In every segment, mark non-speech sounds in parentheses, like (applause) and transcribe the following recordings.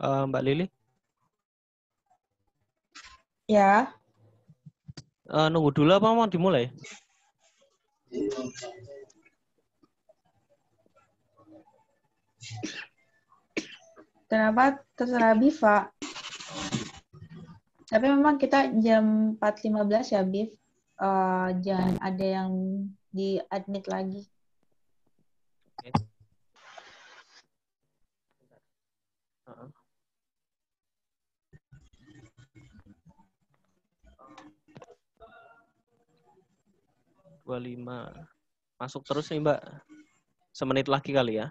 Uh, Mbak Lili? Ya. Uh, nunggu dulu apa mau dimulai? Kenapa terserah Biva? Tapi memang kita jam 4.15 ya, Bif. Uh, jangan ada yang di admit lagi. Okay. lima masuk terus nih mbak semenit lagi kali ya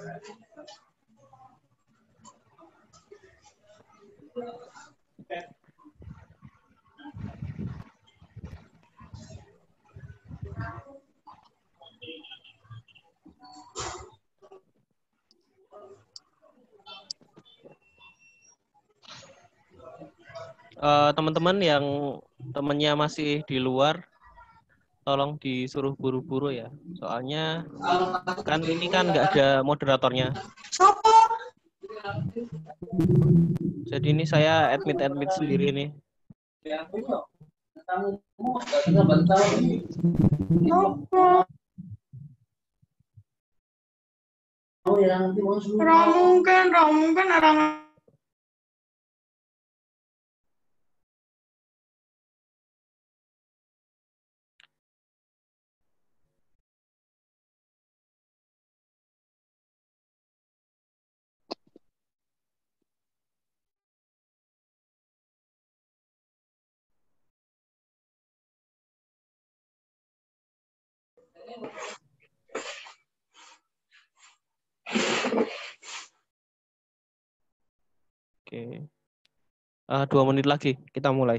Eh, teman-teman uh, yang temannya masih di luar tolong disuruh buru-buru ya. Soalnya kan ini kan ya. nggak ada moderatornya. Jadi ini saya admit-admit sendiri nih. Nggak mungkin, nggak mungkin orang Oke. Uh, dua menit lagi kita mulai.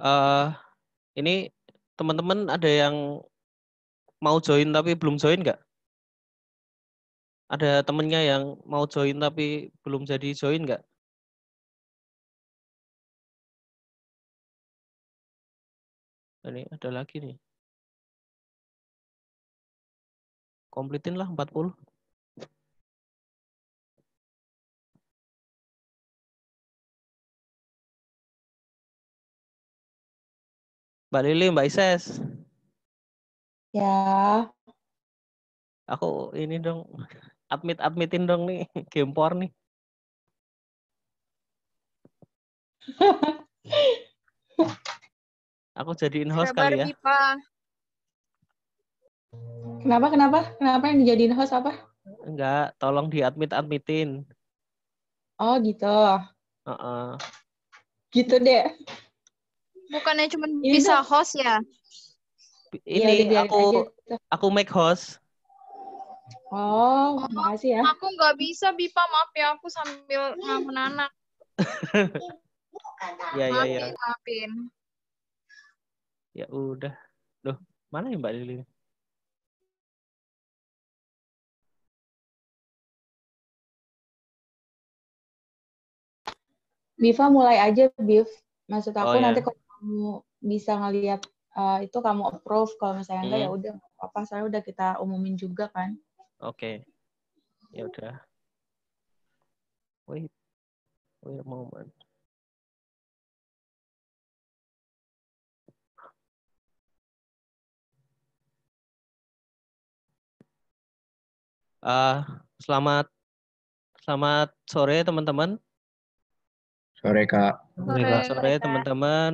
uh, ini teman-teman ada yang mau join tapi belum join nggak? Ada temennya yang mau join tapi belum jadi join nggak? Ini ada lagi nih. Komplitin lah 40. Mbak Lili, Mbak Ises. Ya. Aku ini dong, admit-admitin dong nih, game porn nih. Aku jadiin host kali ya. Kenapa, kenapa? Kenapa yang dijadiin host apa? Enggak, tolong di admit admitin Oh gitu. Uh -uh. Gitu deh. Bukannya cuma bisa host ya? Iya, ini ya, aku aja. Gitu. aku make host. Oh, makasih ya. Aku nggak bisa Bipa, maaf ya aku sambil ngamun anak. (laughs) ya, ya, ya. Maafin. Ya udah. Loh, mana ya Mbak Lili? Biva mulai aja, Biv. Maksud aku oh, iya. nanti ya. kalau kamu bisa ngelihat uh, itu kamu approve kalau misalnya enggak ya hmm. ya udah apa saya udah kita umumin juga kan oke okay. ya udah wait wait a moment Uh, eh, selamat selamat sore teman-teman. Sore kak. Iya, sore. sore teman-teman.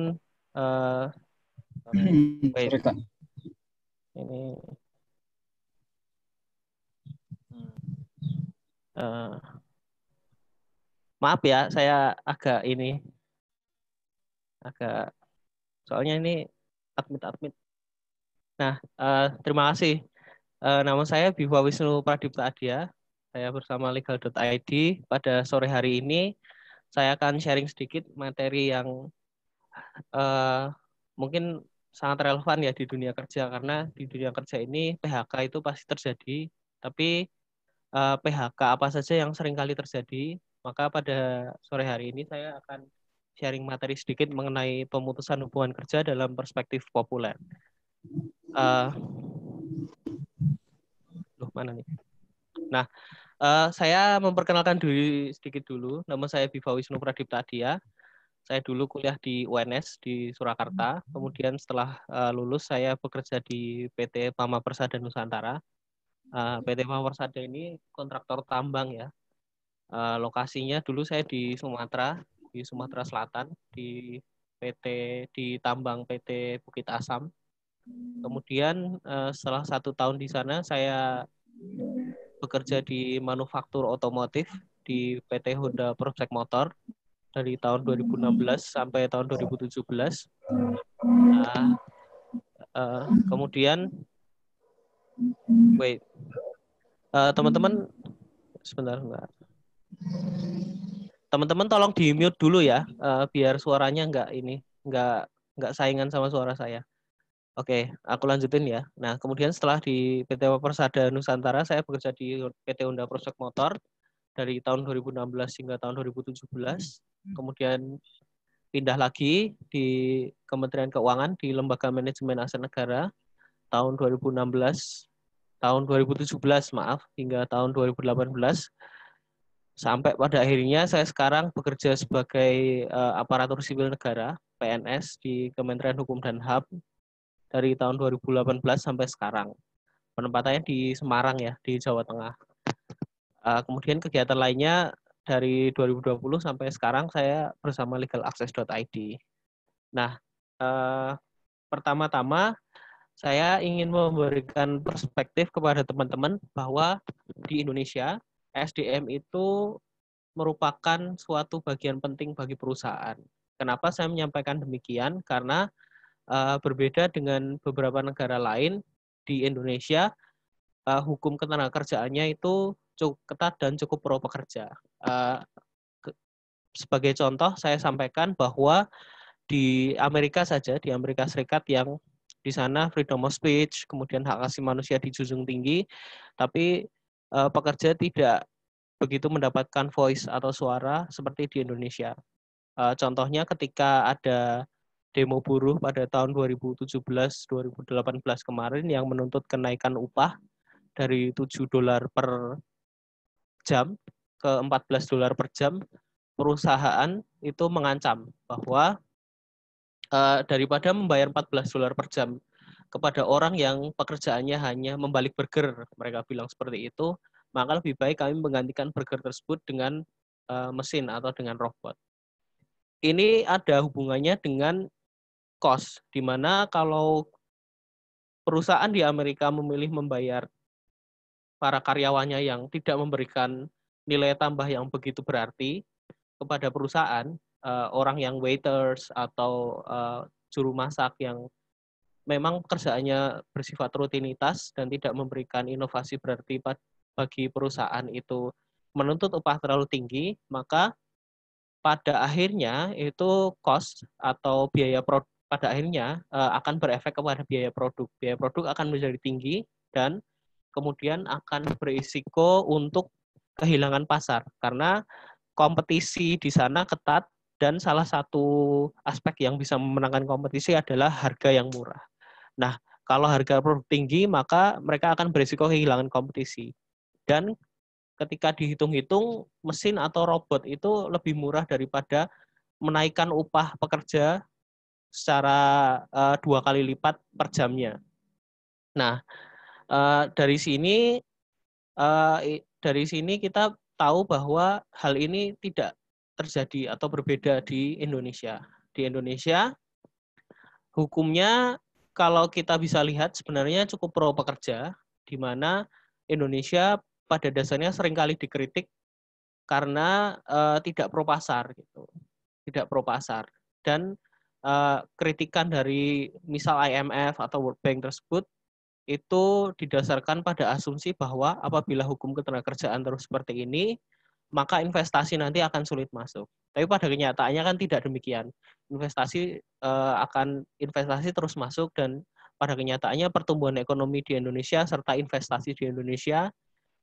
Uh, Hmm, baik. Ini Uh, maaf ya, saya agak ini agak soalnya ini admit-admit. Nah, uh, terima kasih. Uh, nama saya Bihwa Wisnu Pradipta Adia. Saya bersama legal.id pada sore hari ini saya akan sharing sedikit materi yang uh, mungkin sangat relevan ya di dunia kerja karena di dunia kerja ini PHK itu pasti terjadi tapi uh, eh, PHK apa saja yang sering kali terjadi maka pada sore hari ini saya akan sharing materi sedikit mengenai pemutusan hubungan kerja dalam perspektif populer uh, loh mana nih nah uh, saya memperkenalkan diri sedikit dulu nama saya Biva Wisnu Pradipta Adia saya dulu kuliah di UNS di Surakarta, hmm. kemudian setelah uh, lulus saya bekerja di PT Pama Persada Nusantara. Uh, eh, hmm. PT Pama Persada ini kontraktor tambang ya. Uh, lokasinya dulu saya di Sumatera, di Sumatera hmm. Selatan di PT di tambang PT Bukit Asam. Kemudian uh, setelah satu tahun di sana saya bekerja di manufaktur otomotif di PT Honda Project Motor dari tahun 2016 sampai tahun 2017. Nah, uh, kemudian, wait, eh, teman-teman uh, sebentar enggak. Teman-teman tolong di mute dulu ya, uh, biar suaranya enggak ini, enggak enggak saingan sama suara saya. Oke, aku lanjutin ya. Nah, kemudian setelah di PT Persada Nusantara, saya bekerja di PT Honda Project Motor dari tahun 2016 hingga tahun 2017. Hmm. Hmm. Kemudian pindah lagi di Kementerian Keuangan di Lembaga Manajemen Aset Negara tahun 2016 tahun 2017 maaf hingga tahun 2018 sampai pada akhirnya saya sekarang bekerja sebagai uh, aparatur sipil negara PNS di Kementerian Hukum dan HAM dari tahun 2018 sampai sekarang penempatannya di Semarang ya di Jawa Tengah Uh, kemudian kegiatan lainnya dari 2020 sampai sekarang saya bersama legalaccess.id. Nah, uh, pertama-tama saya ingin memberikan perspektif kepada teman-teman bahwa di Indonesia SDM itu merupakan suatu bagian penting bagi perusahaan. Kenapa saya menyampaikan demikian? Karena uh, berbeda dengan beberapa negara lain di Indonesia, uh, hukum ketenagakerjaannya itu cukup ketat dan cukup pro pekerja. Eh, sebagai contoh, saya sampaikan bahwa di Amerika saja, di Amerika Serikat yang di sana freedom of speech, kemudian hak asasi manusia dijunjung tinggi, tapi eh, pekerja tidak begitu mendapatkan voice atau suara seperti di Indonesia. Eh, contohnya ketika ada demo buruh pada tahun 2017-2018 kemarin yang menuntut kenaikan upah dari 7 dolar per jam ke 14 dolar per jam, perusahaan itu mengancam bahwa uh, daripada membayar 14 dolar per jam kepada orang yang pekerjaannya hanya membalik burger, mereka bilang seperti itu, maka lebih baik kami menggantikan burger tersebut dengan uh, mesin atau dengan robot. Ini ada hubungannya dengan cost, di mana kalau perusahaan di Amerika memilih membayar para karyawannya yang tidak memberikan nilai tambah yang begitu berarti kepada perusahaan, uh, orang yang waiters atau uh, juru masak yang memang kerjaannya bersifat rutinitas dan tidak memberikan inovasi berarti bagi perusahaan itu menuntut upah terlalu tinggi, maka pada akhirnya itu cost atau biaya produk pada akhirnya eh, akan berefek kepada biaya produk. Biaya produk akan menjadi tinggi dan kemudian akan berisiko untuk kehilangan pasar karena kompetisi di sana ketat dan salah satu aspek yang bisa memenangkan kompetisi adalah harga yang murah. Nah, kalau harga produk tinggi maka mereka akan berisiko kehilangan kompetisi. Dan ketika dihitung-hitung mesin atau robot itu lebih murah daripada menaikkan upah pekerja secara uh, dua kali lipat per jamnya. Nah, Uh, dari sini uh, dari sini kita tahu bahwa hal ini tidak terjadi atau berbeda di Indonesia. Di Indonesia hukumnya kalau kita bisa lihat sebenarnya cukup pro pekerja di mana Indonesia pada dasarnya seringkali dikritik karena uh, tidak pro pasar gitu. Tidak pro pasar dan uh, kritikan dari misal IMF atau World Bank tersebut itu didasarkan pada asumsi bahwa apabila hukum ketenagakerjaan terus seperti ini, maka investasi nanti akan sulit masuk. Tapi pada kenyataannya kan tidak demikian. Investasi uh, akan investasi terus masuk dan pada kenyataannya pertumbuhan ekonomi di Indonesia serta investasi di Indonesia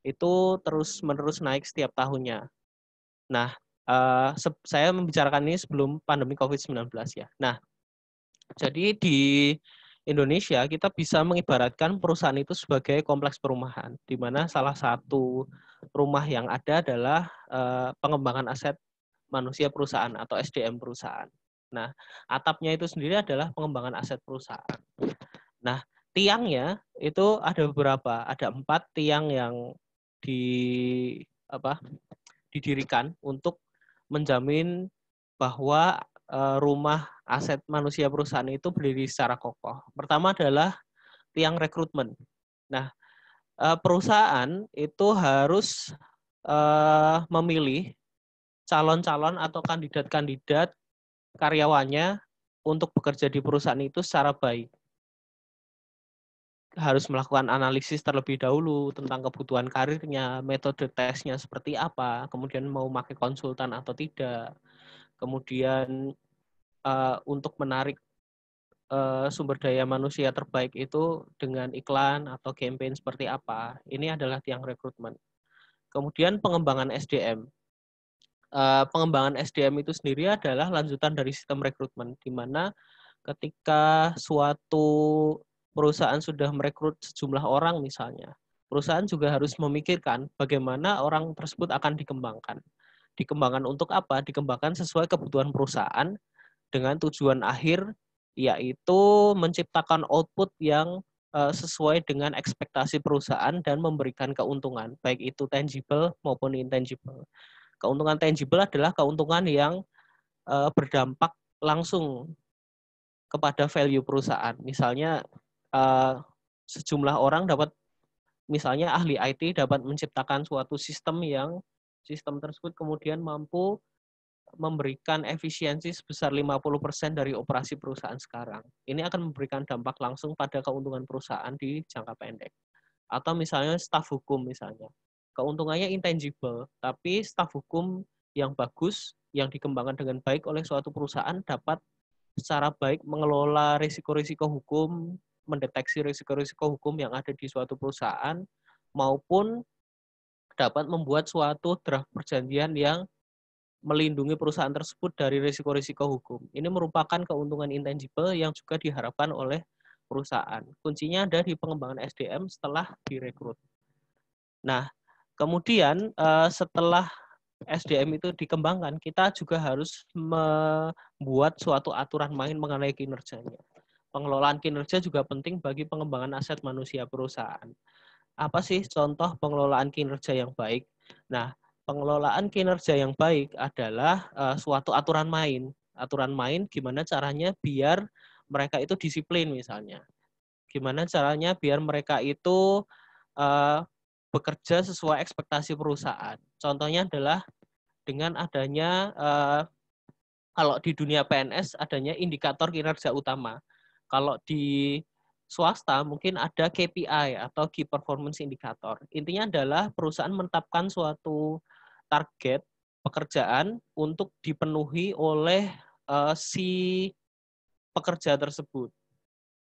itu terus menerus naik setiap tahunnya. Nah, uh, saya membicarakan ini sebelum pandemi COVID-19 ya. Nah, jadi di Indonesia kita bisa mengibaratkan perusahaan itu sebagai kompleks perumahan di mana salah satu rumah yang ada adalah uh, pengembangan aset manusia perusahaan atau SDM perusahaan. Nah, atapnya itu sendiri adalah pengembangan aset perusahaan. Nah, tiangnya itu ada beberapa, ada empat tiang yang di apa didirikan untuk menjamin bahwa Eh, rumah aset manusia perusahaan itu berdiri secara kokoh. Pertama adalah tiang rekrutmen. Nah, eh, perusahaan itu harus eh, memilih calon-calon atau kandidat-kandidat karyawannya untuk bekerja di perusahaan itu secara baik. Harus melakukan analisis terlebih dahulu tentang kebutuhan karirnya, metode tesnya seperti apa, kemudian mau pakai konsultan atau tidak, kemudian uh, untuk menarik eh, sumber daya manusia terbaik itu dengan iklan atau campaign seperti apa. Ini adalah tiang rekrutmen. Kemudian pengembangan SDM. Eh, pengembangan SDM itu sendiri adalah lanjutan dari sistem rekrutmen, di mana ketika suatu perusahaan sudah merekrut sejumlah orang misalnya, perusahaan juga harus memikirkan bagaimana orang tersebut akan dikembangkan dikembangkan untuk apa? Dikembangkan sesuai kebutuhan perusahaan dengan tujuan akhir yaitu menciptakan output yang eh, sesuai dengan ekspektasi perusahaan dan memberikan keuntungan, baik itu tangible maupun intangible. Keuntungan tangible adalah keuntungan yang eh, berdampak langsung kepada value perusahaan. Misalnya eh, sejumlah orang dapat misalnya ahli IT dapat menciptakan suatu sistem yang Sistem tersebut kemudian mampu memberikan efisiensi sebesar 50% dari operasi perusahaan sekarang. Ini akan memberikan dampak langsung pada keuntungan perusahaan di jangka pendek. Atau misalnya staf hukum misalnya. Keuntungannya intangible, tapi staf hukum yang bagus, yang dikembangkan dengan baik oleh suatu perusahaan dapat secara baik mengelola risiko-risiko hukum, mendeteksi risiko-risiko hukum yang ada di suatu perusahaan, maupun dapat membuat suatu draft perjanjian yang melindungi perusahaan tersebut dari risiko-risiko hukum. Ini merupakan keuntungan intangible yang juga diharapkan oleh perusahaan. Kuncinya ada di pengembangan SDM setelah direkrut. Nah, kemudian eh, setelah SDM itu dikembangkan, kita juga harus membuat suatu aturan main mengenai kinerjanya. Pengelolaan kinerja juga penting bagi pengembangan aset manusia perusahaan apa sih contoh pengelolaan kinerja yang baik? Nah, pengelolaan kinerja yang baik adalah uh, suatu aturan main. Aturan main gimana caranya biar mereka itu disiplin misalnya. Gimana caranya biar mereka itu uh, bekerja sesuai ekspektasi perusahaan. Contohnya adalah dengan adanya uh, kalau di dunia PNS adanya indikator kinerja utama. Kalau di swasta mungkin ada KPI atau key performance indicator. Intinya adalah perusahaan menetapkan suatu target pekerjaan untuk dipenuhi oleh uh, si pekerja tersebut.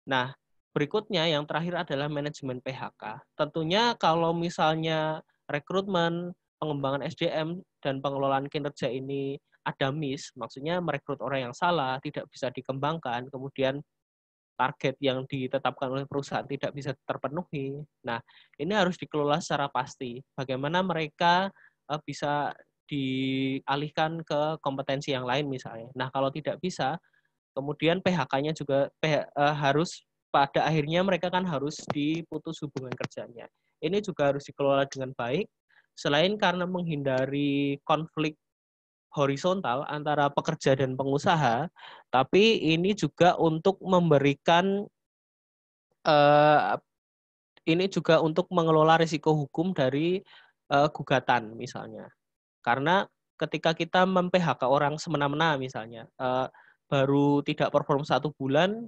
Nah, berikutnya yang terakhir adalah manajemen PHK. Tentunya kalau misalnya rekrutmen, pengembangan SDM dan pengelolaan kinerja ini ada miss, maksudnya merekrut orang yang salah, tidak bisa dikembangkan, kemudian target yang ditetapkan oleh perusahaan tidak bisa terpenuhi. Nah, ini harus dikelola secara pasti. Bagaimana mereka eh, bisa dialihkan ke kompetensi yang lain misalnya. Nah, kalau tidak bisa, kemudian PHK-nya juga eh, harus pada akhirnya mereka kan harus diputus hubungan kerjanya. Ini juga harus dikelola dengan baik. Selain karena menghindari konflik horizontal antara pekerja dan pengusaha, tapi ini juga untuk memberikan uh, ini juga untuk mengelola risiko hukum dari uh, gugatan misalnya. Karena ketika kita mem-PHK orang semena-mena misalnya, uh, baru tidak perform satu bulan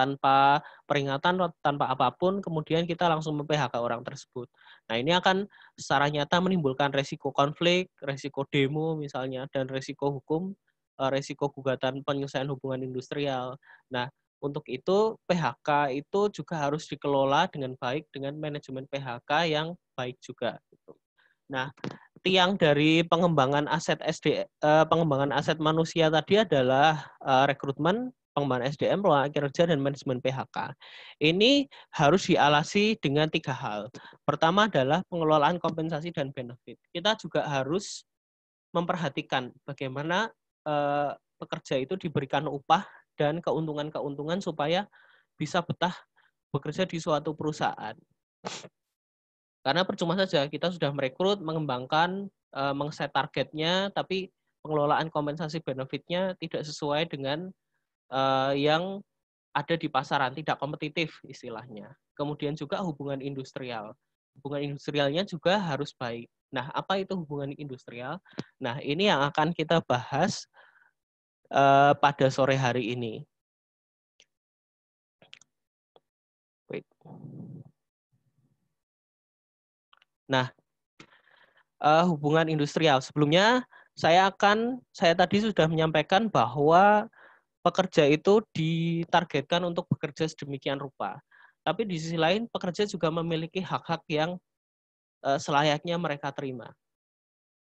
tanpa peringatan tanpa apapun kemudian kita langsung memphk orang tersebut. Nah, ini akan secara nyata menimbulkan resiko konflik, resiko demo misalnya dan resiko hukum, eh, resiko gugatan penyelesaian hubungan industrial. Nah, untuk itu PHK itu juga harus dikelola dengan baik dengan manajemen PHK yang baik juga gitu. Nah, tiang dari pengembangan aset SD eh, pengembangan aset manusia tadi adalah eh, rekrutmen pengembangan SDM, pengelolaan kerja, dan manajemen PHK. Ini harus dialasi dengan tiga hal. Pertama adalah pengelolaan kompensasi dan benefit. Kita juga harus memperhatikan bagaimana eh, pekerja itu diberikan upah dan keuntungan-keuntungan supaya bisa betah bekerja di suatu perusahaan. Karena percuma saja kita sudah merekrut, mengembangkan, eh, mengset targetnya, tapi pengelolaan kompensasi benefitnya tidak sesuai dengan uh, yang ada di pasaran, tidak kompetitif istilahnya. Kemudian juga hubungan industrial. Hubungan industrialnya juga harus baik. Nah, apa itu hubungan industrial? Nah, ini yang akan kita bahas uh, pada sore hari ini. Wait. Nah, uh, hubungan industrial. Sebelumnya saya akan saya tadi sudah menyampaikan bahwa pekerja itu ditargetkan untuk bekerja sedemikian rupa. Tapi di sisi lain, pekerja juga memiliki hak-hak yang eh, selayaknya mereka terima.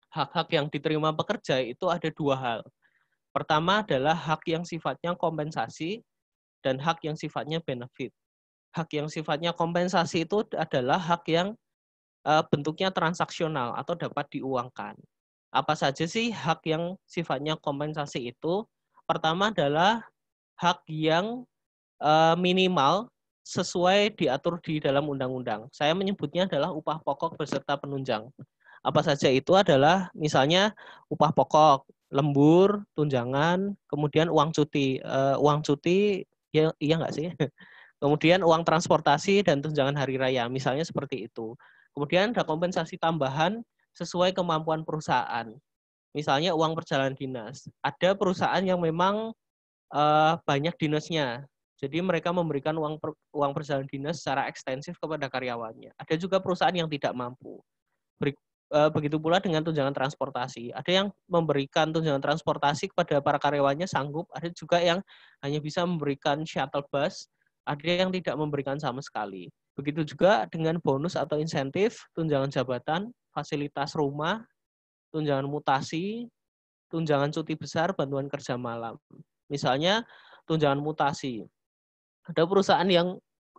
Hak-hak yang diterima pekerja itu ada dua hal. Pertama adalah hak yang sifatnya kompensasi dan hak yang sifatnya benefit. Hak yang sifatnya kompensasi itu adalah hak yang eh, bentuknya transaksional atau dapat diuangkan. Apa saja sih hak yang sifatnya kompensasi itu? Pertama adalah hak yang uh, minimal sesuai diatur di dalam undang-undang. Saya menyebutnya adalah upah pokok beserta penunjang. Apa saja itu adalah misalnya upah pokok, lembur, tunjangan, kemudian uang cuti. Uh, uang cuti ya iya nggak sih? (laughs) Kemudian uang transportasi dan tunjangan hari raya, misalnya seperti itu. Kemudian ada kompensasi tambahan sesuai kemampuan perusahaan. Misalnya uang perjalanan dinas. Ada perusahaan yang memang uh, banyak dinasnya. Jadi mereka memberikan uang per, uang perjalanan dinas secara ekstensif kepada karyawannya. Ada juga perusahaan yang tidak mampu. Beri, uh, begitu pula dengan tunjangan transportasi. Ada yang memberikan tunjangan transportasi kepada para karyawannya sanggup, ada juga yang hanya bisa memberikan shuttle bus, ada yang tidak memberikan sama sekali. Begitu juga dengan bonus atau insentif, tunjangan jabatan, fasilitas rumah, tunjangan mutasi, tunjangan cuti besar, bantuan kerja malam. Misalnya tunjangan mutasi. Ada perusahaan yang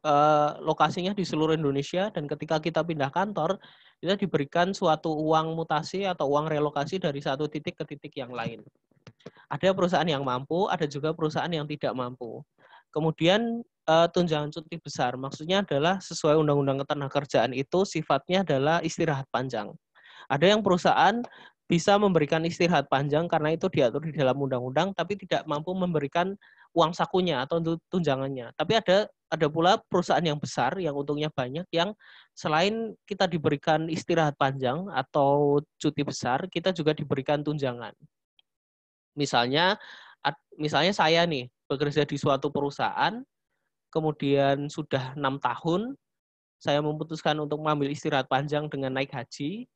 e, lokasinya di seluruh Indonesia dan ketika kita pindah kantor, kita diberikan suatu uang mutasi atau uang relokasi dari satu titik ke titik yang lain. Ada perusahaan yang mampu, ada juga perusahaan yang tidak mampu. Kemudian e, tunjangan cuti besar. Maksudnya adalah sesuai undang-undang ketenagakerjaan itu sifatnya adalah istirahat panjang. Ada yang perusahaan bisa memberikan istirahat panjang karena itu diatur di dalam undang-undang tapi tidak mampu memberikan uang sakunya atau tunjangannya. Tapi ada ada pula perusahaan yang besar yang untungnya banyak yang selain kita diberikan istirahat panjang atau cuti besar, kita juga diberikan tunjangan. Misalnya misalnya saya nih bekerja di suatu perusahaan kemudian sudah enam tahun saya memutuskan untuk mengambil istirahat panjang dengan naik haji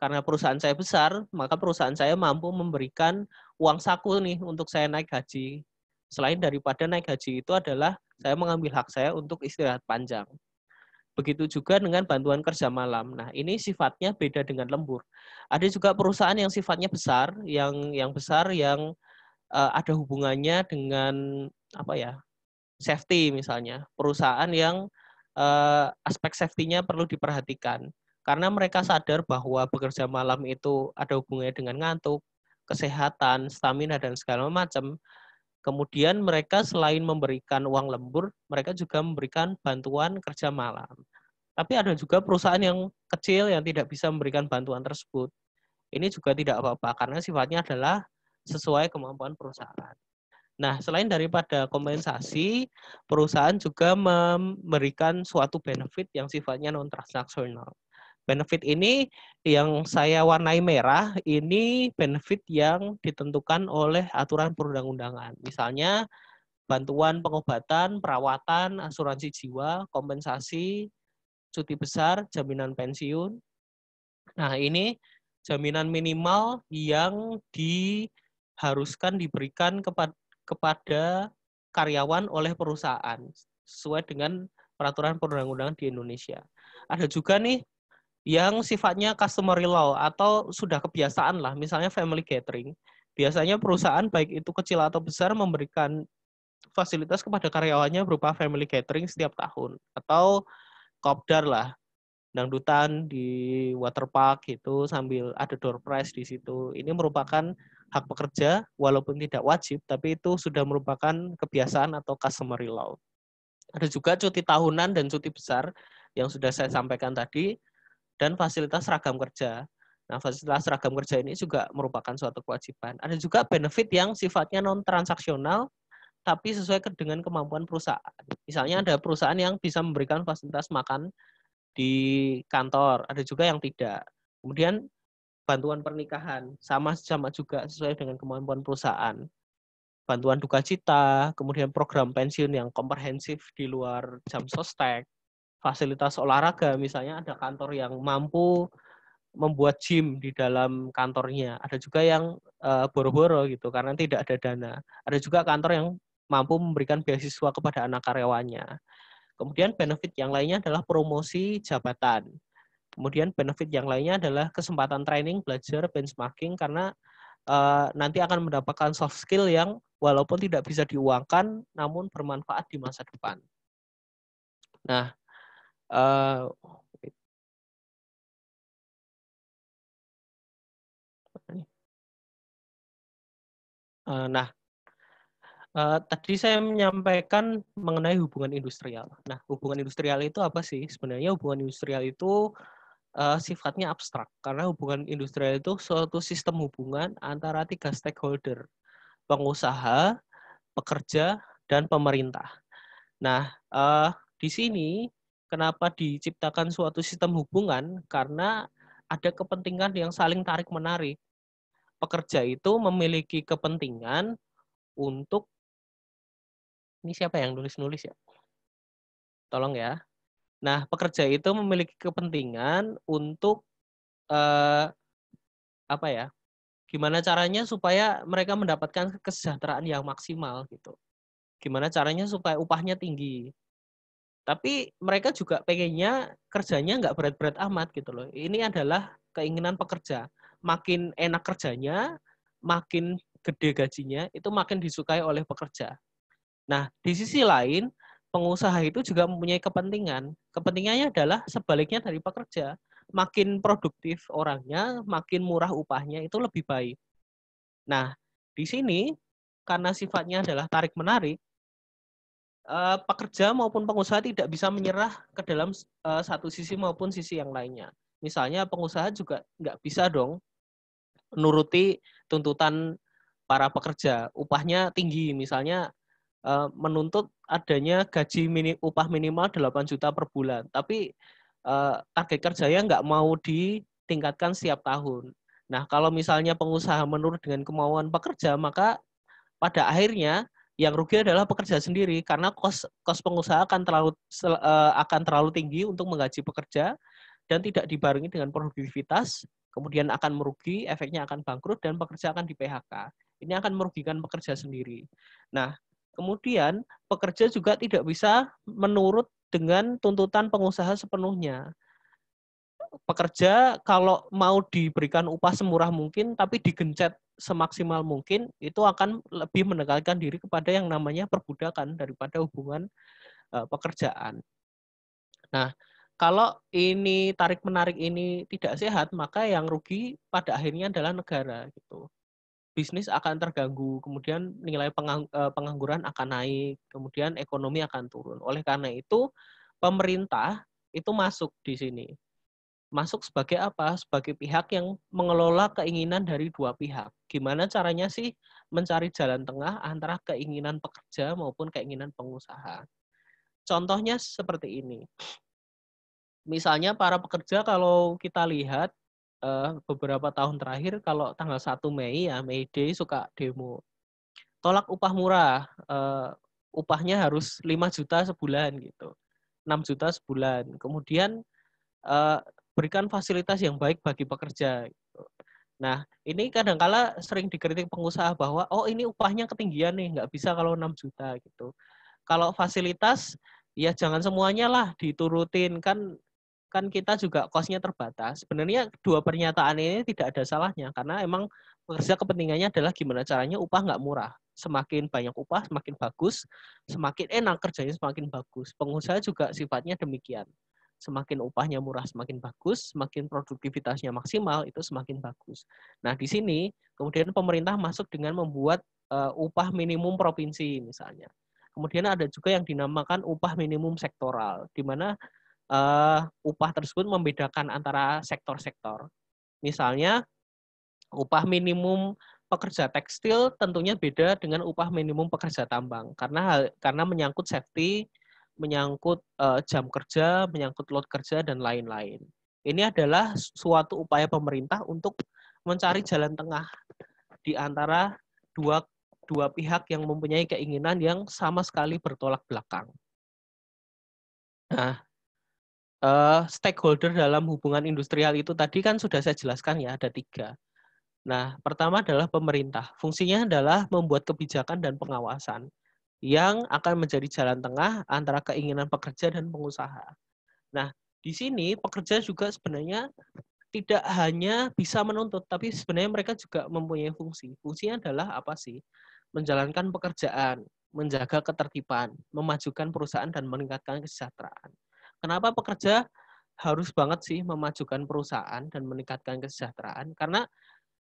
karena perusahaan saya besar, maka perusahaan saya mampu memberikan uang saku nih untuk saya naik haji. Selain daripada naik haji itu adalah saya mengambil hak saya untuk istirahat panjang. Begitu juga dengan bantuan kerja malam. Nah, ini sifatnya beda dengan lembur. Ada juga perusahaan yang sifatnya besar, yang yang besar yang uh, ada hubungannya dengan apa ya? safety misalnya. Perusahaan yang uh, aspek safety-nya perlu diperhatikan. Karena mereka sadar bahwa bekerja malam itu ada hubungannya dengan ngantuk, kesehatan, stamina, dan segala macam. Kemudian mereka selain memberikan uang lembur, mereka juga memberikan bantuan kerja malam. Tapi ada juga perusahaan yang kecil yang tidak bisa memberikan bantuan tersebut. Ini juga tidak apa-apa karena sifatnya adalah sesuai kemampuan perusahaan. Nah, selain daripada kompensasi, perusahaan juga memberikan suatu benefit yang sifatnya non transaksional. Benefit ini yang saya warnai merah, ini benefit yang ditentukan oleh aturan perundang-undangan. Misalnya bantuan pengobatan, perawatan, asuransi jiwa, kompensasi, cuti besar, jaminan pensiun. Nah, ini jaminan minimal yang diharuskan diberikan kepada karyawan oleh perusahaan sesuai dengan peraturan perundang-undangan di Indonesia. Ada juga nih yang sifatnya customer law atau sudah kebiasaan lah, misalnya family gathering. Biasanya perusahaan baik itu kecil atau besar memberikan fasilitas kepada karyawannya berupa family gathering setiap tahun atau kopdar lah dangdutan di waterpark itu sambil ada door prize di situ. Ini merupakan hak pekerja walaupun tidak wajib tapi itu sudah merupakan kebiasaan atau customary law. Ada juga cuti tahunan dan cuti besar yang sudah saya sampaikan tadi dan fasilitas seragam kerja. Nah, fasilitas seragam kerja ini juga merupakan suatu kewajiban. Ada juga benefit yang sifatnya non-transaksional, tapi sesuai dengan kemampuan perusahaan. Misalnya ada perusahaan yang bisa memberikan fasilitas makan di kantor, ada juga yang tidak. Kemudian bantuan pernikahan, sama-sama juga sesuai dengan kemampuan perusahaan. Bantuan duka cita, kemudian program pensiun yang komprehensif di luar jam sostek, fasilitas olahraga misalnya ada kantor yang mampu membuat gym di dalam kantornya ada juga yang eh, boro-boro gitu karena tidak ada dana ada juga kantor yang mampu memberikan beasiswa kepada anak karyawannya kemudian benefit yang lainnya adalah promosi jabatan kemudian benefit yang lainnya adalah kesempatan training belajar benchmarking karena uh, nanti akan mendapatkan soft skill yang walaupun tidak bisa diuangkan namun bermanfaat di masa depan nah uh, Nah, Uh, tadi saya menyampaikan mengenai hubungan industrial. Nah, hubungan industrial itu apa sih? Sebenarnya hubungan industrial itu uh, sifatnya abstrak karena hubungan industrial itu suatu sistem hubungan antara tiga stakeholder, pengusaha, pekerja, dan pemerintah. Nah, uh, di sini Kenapa diciptakan suatu sistem hubungan? Karena ada kepentingan yang saling tarik-menarik. Pekerja itu memiliki kepentingan untuk ini siapa yang nulis-nulis ya? Tolong ya. Nah, pekerja itu memiliki kepentingan untuk eh, apa ya? Gimana caranya supaya mereka mendapatkan kesejahteraan yang maksimal gitu. Gimana caranya supaya upahnya tinggi. Tapi mereka juga pengennya kerjanya nggak berat-berat amat gitu loh. Ini adalah keinginan pekerja. Makin enak kerjanya, makin gede gajinya, itu makin disukai oleh pekerja. Nah, di sisi lain, pengusaha itu juga mempunyai kepentingan. Kepentingannya adalah sebaliknya dari pekerja. Makin produktif orangnya, makin murah upahnya, itu lebih baik. Nah, di sini karena sifatnya adalah tarik menarik, Eh, pekerja maupun pengusaha tidak bisa menyerah ke dalam eh, satu sisi maupun sisi yang lainnya. Misalnya pengusaha juga nggak bisa dong menuruti tuntutan para pekerja. Upahnya tinggi, misalnya eh, menuntut adanya gaji mini, upah minimal 8 juta per bulan. Tapi uh, target kerjanya nggak mau ditingkatkan setiap tahun. Nah, kalau misalnya pengusaha menurut dengan kemauan pekerja, maka pada akhirnya yang rugi adalah pekerja sendiri karena kos kos pengusaha akan terlalu eh, akan terlalu tinggi untuk menggaji pekerja dan tidak dibarengi dengan produktivitas, kemudian akan merugi, efeknya akan bangkrut dan pekerja akan di PHK. Ini akan merugikan pekerja sendiri. Nah, kemudian pekerja juga tidak bisa menurut dengan tuntutan pengusaha sepenuhnya. Pekerja kalau mau diberikan upah semurah mungkin tapi digencet semaksimal mungkin itu akan lebih mendekatkan diri kepada yang namanya perbudakan daripada hubungan eh, pekerjaan. Nah, kalau ini tarik menarik ini tidak sehat maka yang rugi pada akhirnya adalah negara gitu bisnis akan terganggu kemudian nilai eh, pengangguran akan naik kemudian ekonomi akan turun oleh karena itu pemerintah itu masuk di sini masuk sebagai apa? Sebagai pihak yang mengelola keinginan dari dua pihak. Gimana caranya sih mencari jalan tengah antara keinginan pekerja maupun keinginan pengusaha? Contohnya seperti ini. Misalnya para pekerja kalau kita lihat eh, beberapa tahun terakhir kalau tanggal 1 Mei ya Mei Day suka demo. Tolak upah murah. Eh, upahnya harus 5 juta sebulan gitu. 6 juta sebulan. Kemudian eh, berikan fasilitas yang baik bagi pekerja. Gitu. Nah, ini kadangkala sering dikritik pengusaha bahwa, oh ini upahnya ketinggian nih, nggak bisa kalau 6 juta gitu. Kalau fasilitas, ya jangan semuanya lah diturutin, kan kan kita juga kosnya terbatas. Sebenarnya dua pernyataan ini tidak ada salahnya karena emang pekerja kepentingannya adalah gimana caranya upah nggak murah. Semakin banyak upah, semakin bagus, semakin enak kerjanya semakin bagus. Pengusaha juga sifatnya demikian semakin upahnya murah semakin bagus, semakin produktivitasnya maksimal itu semakin bagus. Nah, di sini kemudian pemerintah masuk dengan membuat uh, upah minimum provinsi misalnya. Kemudian ada juga yang dinamakan upah minimum sektoral di mana uh, upah tersebut membedakan antara sektor-sektor. Misalnya upah minimum pekerja tekstil tentunya beda dengan upah minimum pekerja tambang karena karena menyangkut safety menyangkut uh, jam kerja, menyangkut load kerja, dan lain-lain. Ini adalah suatu upaya pemerintah untuk mencari jalan tengah di antara dua, dua pihak yang mempunyai keinginan yang sama sekali bertolak belakang. Nah, uh, stakeholder dalam hubungan industrial itu tadi kan sudah saya jelaskan ya, ada tiga. Nah, pertama adalah pemerintah. Fungsinya adalah membuat kebijakan dan pengawasan yang akan menjadi jalan tengah antara keinginan pekerja dan pengusaha. Nah, di sini pekerja juga sebenarnya tidak hanya bisa menuntut, tapi sebenarnya mereka juga mempunyai fungsi. Fungsinya adalah apa sih? Menjalankan pekerjaan, menjaga ketertiban, memajukan perusahaan, dan meningkatkan kesejahteraan. Kenapa pekerja harus banget sih memajukan perusahaan dan meningkatkan kesejahteraan? Karena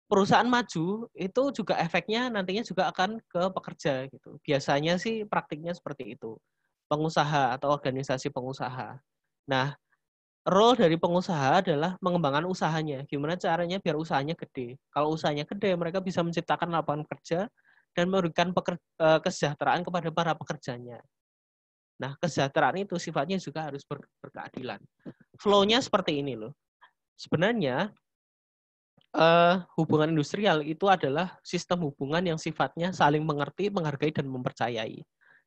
perusahaan maju itu juga efeknya nantinya juga akan ke pekerja gitu. Biasanya sih praktiknya seperti itu. Pengusaha atau organisasi pengusaha. Nah, role dari pengusaha adalah mengembangkan usahanya. Gimana caranya biar usahanya gede. Kalau usahanya gede, mereka bisa menciptakan lapangan kerja dan memberikan pekerja, eh, kesejahteraan kepada para pekerjanya. Nah, kesejahteraan itu sifatnya juga harus berkeadilan. Flow-nya seperti ini loh. Sebenarnya uh, hubungan industrial itu adalah sistem hubungan yang sifatnya saling mengerti, menghargai, dan mempercayai.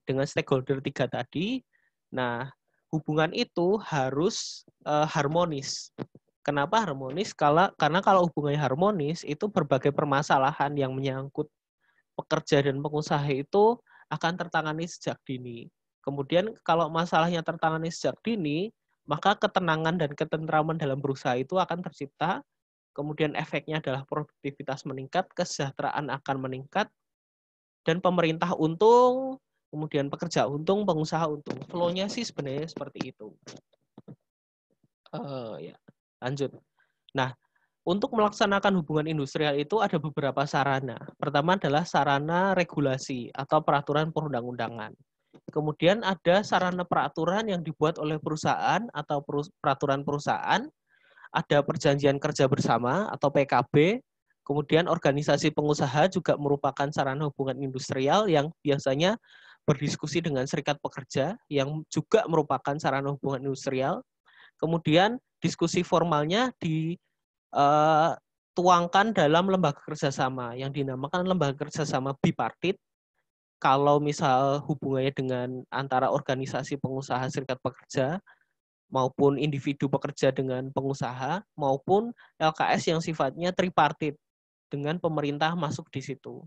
Dengan stakeholder tiga tadi, nah hubungan itu harus uh, harmonis. Kenapa harmonis? Kala, karena kalau hubungannya harmonis, itu berbagai permasalahan yang menyangkut pekerja dan pengusaha itu akan tertangani sejak dini. Kemudian kalau masalahnya tertangani sejak dini, maka ketenangan dan ketentraman dalam berusaha itu akan tercipta kemudian efeknya adalah produktivitas meningkat, kesejahteraan akan meningkat, dan pemerintah untung, kemudian pekerja untung, pengusaha untung. Flow-nya sih sebenarnya seperti itu. Uh, ya, lanjut. Nah, untuk melaksanakan hubungan industrial itu ada beberapa sarana. Pertama adalah sarana regulasi atau peraturan perundang-undangan. Kemudian ada sarana peraturan yang dibuat oleh perusahaan atau peraturan perusahaan ada perjanjian kerja bersama atau PKB, kemudian organisasi pengusaha juga merupakan sarana hubungan industrial yang biasanya berdiskusi dengan serikat pekerja yang juga merupakan sarana hubungan industrial. Kemudian diskusi formalnya dituangkan eh, dalam lembaga kerjasama yang dinamakan lembaga kerjasama bipartit kalau misal hubungannya dengan antara organisasi pengusaha serikat pekerja maupun individu pekerja dengan pengusaha maupun LKS yang sifatnya tripartit dengan pemerintah masuk di situ.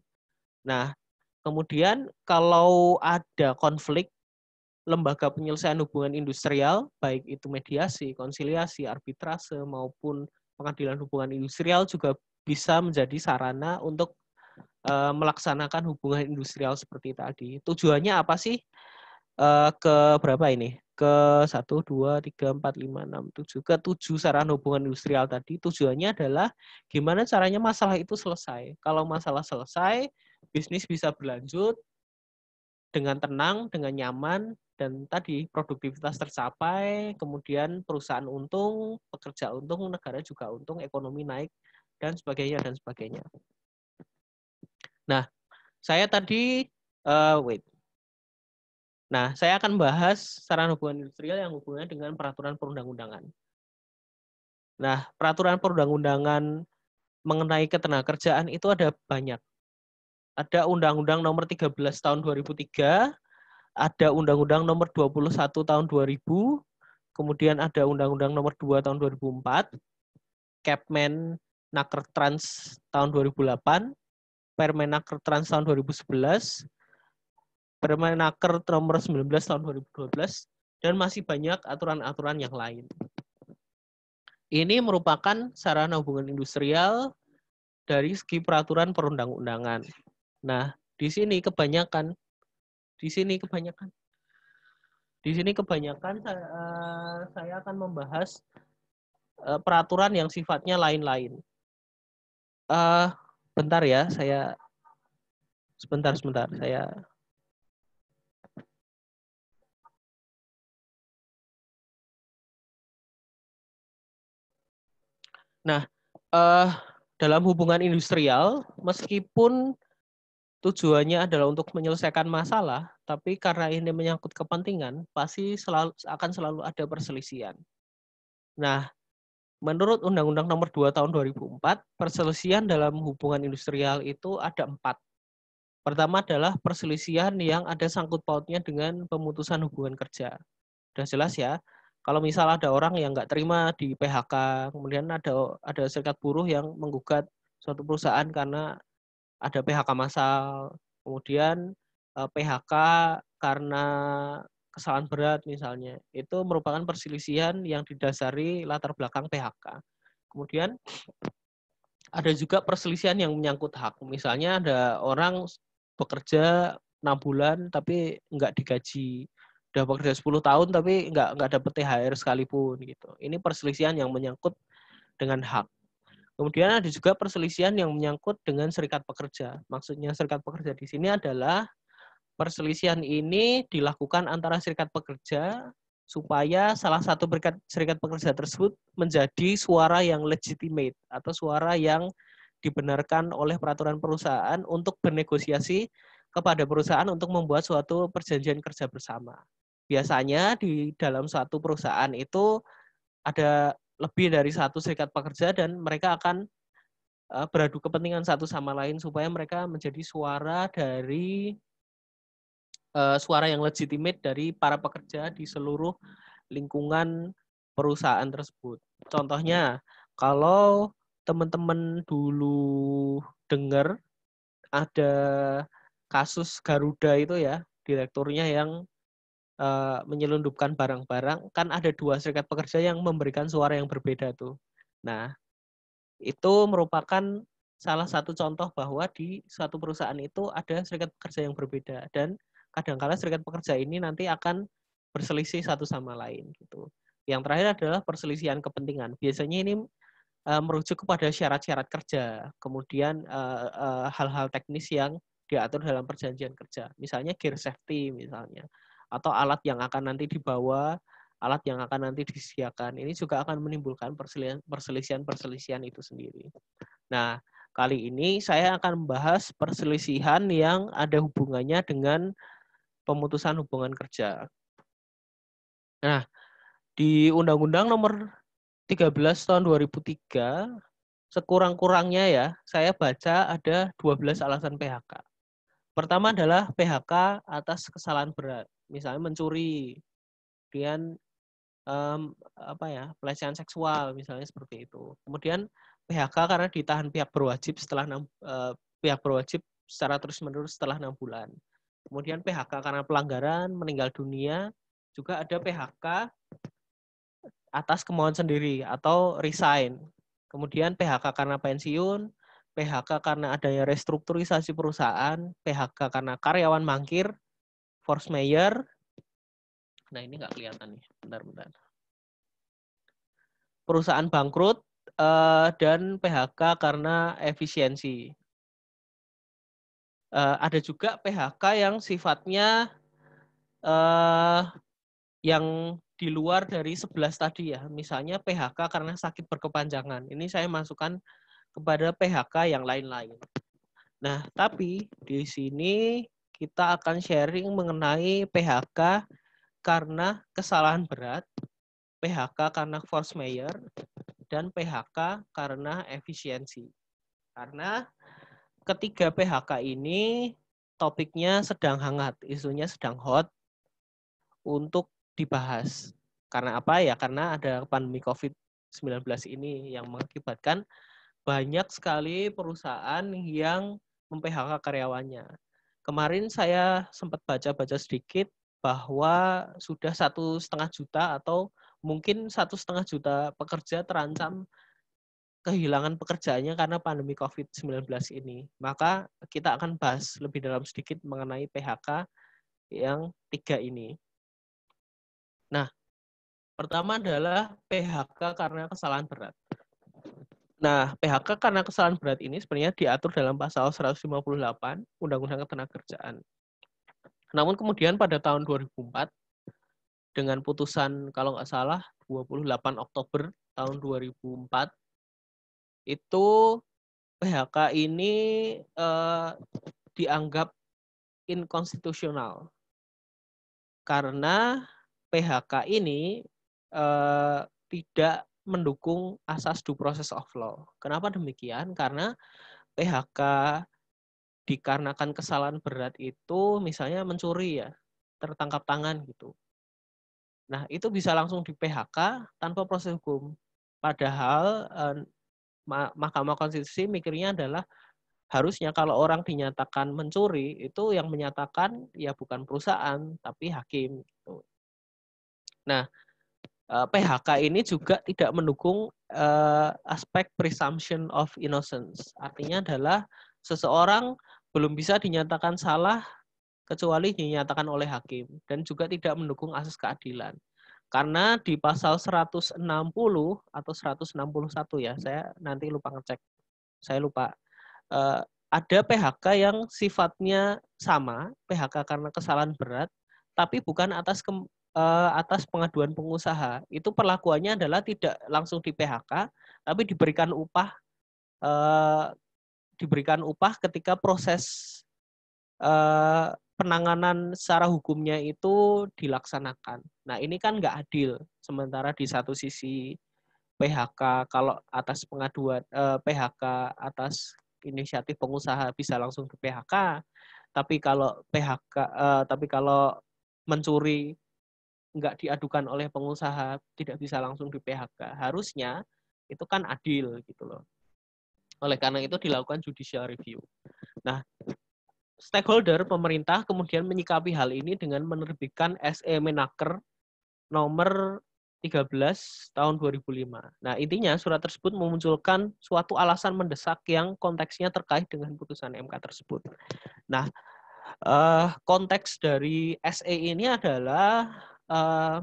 Nah, kemudian kalau ada konflik lembaga penyelesaian hubungan industrial baik itu mediasi, konsiliasi, arbitrase maupun pengadilan hubungan industrial juga bisa menjadi sarana untuk eh, melaksanakan hubungan industrial seperti tadi. Tujuannya apa sih? Eh, ke berapa ini? ke 1, 2, 3, 4, 5, 6, 7, ke 7 saran hubungan industrial tadi, tujuannya adalah gimana caranya masalah itu selesai. Kalau masalah selesai, bisnis bisa berlanjut dengan tenang, dengan nyaman, dan tadi produktivitas tercapai, kemudian perusahaan untung, pekerja untung, negara juga untung, ekonomi naik, dan sebagainya, dan sebagainya. Nah, saya tadi, uh, wait, Nah, saya akan bahas saran hubungan industrial yang hubungannya dengan peraturan perundang-undangan. Nah, peraturan perundang-undangan mengenai ketenaga kerjaan itu ada banyak. Ada Undang-Undang Nomor 13 Tahun 2003, ada Undang-Undang Nomor 21 Tahun 2000, kemudian ada Undang-Undang Nomor 2 Tahun 2004, Capman Naker Trans tahun 2008, Permenaker Trans tahun 2011, Permenaker nomor 19 tahun 2012 dan masih banyak aturan-aturan yang lain. Ini merupakan sarana hubungan industrial dari segi peraturan perundang-undangan. Nah, di sini kebanyakan di sini kebanyakan di sini kebanyakan eh, saya, akan membahas eh, peraturan yang sifatnya lain-lain. Eh, bentar ya, saya sebentar sebentar saya Nah, uh, dalam hubungan industrial, meskipun tujuannya adalah untuk menyelesaikan masalah, tapi karena ini menyangkut kepentingan, pasti selalu, akan selalu ada perselisihan. Nah, menurut Undang-Undang Nomor 2 Tahun 2004, perselisihan dalam hubungan industrial itu ada empat. Pertama adalah perselisihan yang ada sangkut pautnya dengan pemutusan hubungan kerja. Sudah jelas ya kalau misal ada orang yang nggak terima di PHK, kemudian ada ada serikat buruh yang menggugat suatu perusahaan karena ada PHK massal, kemudian eh, PHK karena kesalahan berat misalnya, itu merupakan perselisihan yang didasari latar belakang PHK. Kemudian ada juga perselisihan yang menyangkut hak. Misalnya ada orang bekerja enam bulan tapi nggak digaji udah bekerja 10 tahun tapi nggak nggak dapat THR sekalipun gitu. Ini perselisihan yang menyangkut dengan hak. Kemudian ada juga perselisihan yang menyangkut dengan serikat pekerja. Maksudnya serikat pekerja di sini adalah perselisihan ini dilakukan antara serikat pekerja supaya salah satu serikat pekerja tersebut menjadi suara yang legitimate atau suara yang dibenarkan oleh peraturan perusahaan untuk bernegosiasi kepada perusahaan untuk membuat suatu perjanjian kerja bersama biasanya di dalam satu perusahaan itu ada lebih dari satu serikat pekerja dan mereka akan eh, beradu kepentingan satu sama lain supaya mereka menjadi suara dari eh, suara yang legitimate dari para pekerja di seluruh lingkungan perusahaan tersebut. Contohnya, kalau teman-teman dulu dengar ada kasus Garuda itu ya, direkturnya yang Eh, menyelundupkan barang-barang, kan ada dua serikat pekerja yang memberikan suara yang berbeda tuh. Nah, itu merupakan salah satu contoh bahwa di suatu perusahaan itu ada serikat pekerja yang berbeda dan kadangkala -kadang serikat pekerja ini nanti akan berselisih satu sama lain gitu. Yang terakhir adalah perselisihan kepentingan. Biasanya ini eh, merujuk kepada syarat-syarat kerja, kemudian eh, hal-hal teknis yang diatur dalam perjanjian kerja. Misalnya gear safety misalnya atau alat yang akan nanti dibawa, alat yang akan nanti disediakan, ini juga akan menimbulkan perselisihan-perselisihan itu sendiri. Nah, kali ini saya akan membahas perselisihan yang ada hubungannya dengan pemutusan hubungan kerja. Nah, di Undang-Undang nomor 13 tahun 2003, sekurang-kurangnya ya, saya baca ada 12 alasan PHK. Pertama adalah PHK atas kesalahan berat misalnya mencuri, kemudian um, apa ya pelecehan seksual misalnya seperti itu. Kemudian PHK karena ditahan pihak berwajib setelah 6, uh, eh, pihak berwajib secara terus menerus setelah enam bulan. Kemudian PHK karena pelanggaran meninggal dunia juga ada PHK atas kemauan sendiri atau resign. Kemudian PHK karena pensiun, PHK karena adanya restrukturisasi perusahaan, PHK karena karyawan mangkir, force mayor. Nah, ini nggak kelihatan nih. Bentar, bentar. Perusahaan bangkrut uh, dan PHK karena efisiensi. Uh, ada juga PHK yang sifatnya uh, yang di luar dari 11 tadi ya. Misalnya PHK karena sakit berkepanjangan. Ini saya masukkan kepada PHK yang lain-lain. Nah, tapi di sini kita akan sharing mengenai PHK karena kesalahan berat, PHK karena force mayor, dan PHK karena efisiensi. Karena ketiga PHK ini topiknya sedang hangat, isunya sedang hot untuk dibahas. Karena apa ya? Karena ada pandemi COVID-19 ini yang mengakibatkan banyak sekali perusahaan yang memphk karyawannya. Kemarin saya sempat baca-baca sedikit bahwa sudah satu setengah juta atau mungkin satu setengah juta pekerja terancam kehilangan pekerjaannya karena pandemi COVID-19 ini. Maka kita akan bahas lebih dalam sedikit mengenai PHK yang tiga ini. Nah, pertama adalah PHK karena kesalahan berat. Nah, PHK karena kesalahan berat ini sebenarnya diatur dalam pasal 158 Undang-Undang Ketenagakerjaan. Namun kemudian pada tahun 2004 dengan putusan kalau nggak salah 28 Oktober tahun 2004 itu PHK ini eh, dianggap inkonstitusional karena PHK ini eh, tidak mendukung asas due process of law. Kenapa demikian? Karena PHK dikarenakan kesalahan berat itu misalnya mencuri ya, tertangkap tangan gitu. Nah, itu bisa langsung di PHK tanpa proses hukum. Padahal eh, Mahkamah Konstitusi mikirnya adalah harusnya kalau orang dinyatakan mencuri itu yang menyatakan ya bukan perusahaan tapi hakim gitu. Nah, Eh, PHK ini juga tidak mendukung uh, aspek presumption of innocence. Artinya adalah seseorang belum bisa dinyatakan salah kecuali dinyatakan oleh hakim dan juga tidak mendukung asas keadilan. Karena di pasal 160 atau 161 ya, saya nanti lupa ngecek. Saya lupa. Uh, ada PHK yang sifatnya sama, PHK karena kesalahan berat, tapi bukan atas ke uh, atas pengaduan pengusaha itu perlakuannya adalah tidak langsung di PHK tapi diberikan upah uh, diberikan upah ketika proses uh, penanganan secara hukumnya itu dilaksanakan. Nah ini kan nggak adil. Sementara di satu sisi PHK kalau atas pengaduan eh, PHK atas inisiatif pengusaha bisa langsung ke PHK, tapi kalau PHK eh, tapi kalau mencuri nggak diadukan oleh pengusaha tidak bisa langsung di PHK harusnya itu kan adil gitu loh oleh karena itu dilakukan judicial review nah stakeholder pemerintah kemudian menyikapi hal ini dengan menerbitkan SE Menaker nomor 13 tahun 2005. Nah, intinya surat tersebut memunculkan suatu alasan mendesak yang konteksnya terkait dengan putusan MK tersebut. Nah, eh, konteks dari SE ini adalah uh,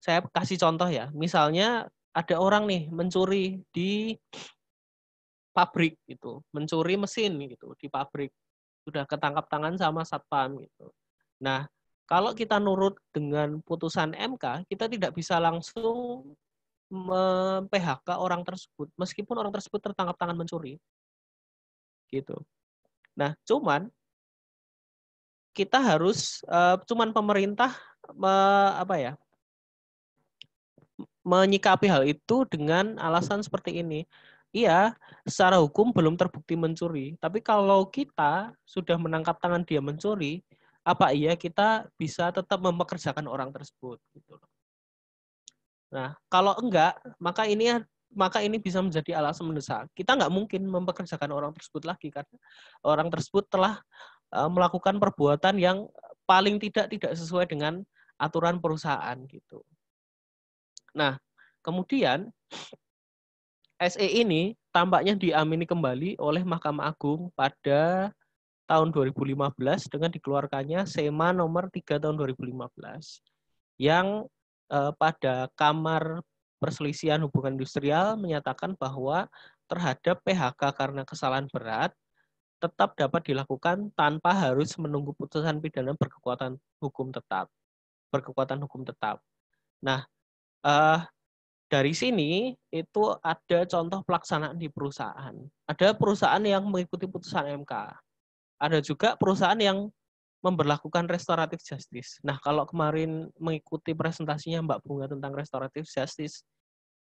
saya kasih contoh ya, misalnya ada orang nih mencuri di pabrik gitu, mencuri mesin gitu di pabrik sudah ketangkap tangan sama satpam gitu. Nah, kalau kita nurut dengan putusan MK, kita tidak bisa langsung PHK orang tersebut meskipun orang tersebut tertangkap tangan mencuri. Gitu. Nah, cuman kita harus cuman pemerintah me, apa ya menyikapi hal itu dengan alasan seperti ini. Iya, secara hukum belum terbukti mencuri, tapi kalau kita sudah menangkap tangan dia mencuri, apa iya kita bisa tetap mempekerjakan orang tersebut gitu Nah, kalau enggak, maka ini ya, maka ini bisa menjadi alasan mendesak. Kita nggak mungkin mempekerjakan orang tersebut lagi karena orang tersebut telah e, melakukan perbuatan yang paling tidak tidak sesuai dengan aturan perusahaan gitu. Nah, kemudian SE ini tampaknya diamini kembali oleh Mahkamah Agung pada tahun 2015 dengan dikeluarkannya SEMA nomor 3 tahun 2015 yang eh, pada Kamar Perselisihan Hubungan Industrial menyatakan bahwa terhadap PHK karena kesalahan berat tetap dapat dilakukan tanpa harus menunggu putusan pidana berkekuatan hukum tetap berkekuatan hukum tetap. Nah, uh, dari sini itu ada contoh pelaksanaan di perusahaan. Ada perusahaan yang mengikuti putusan MK. Ada juga perusahaan yang memperlakukan restoratif justice. Nah, kalau kemarin mengikuti presentasinya Mbak Bunga tentang restoratif justice,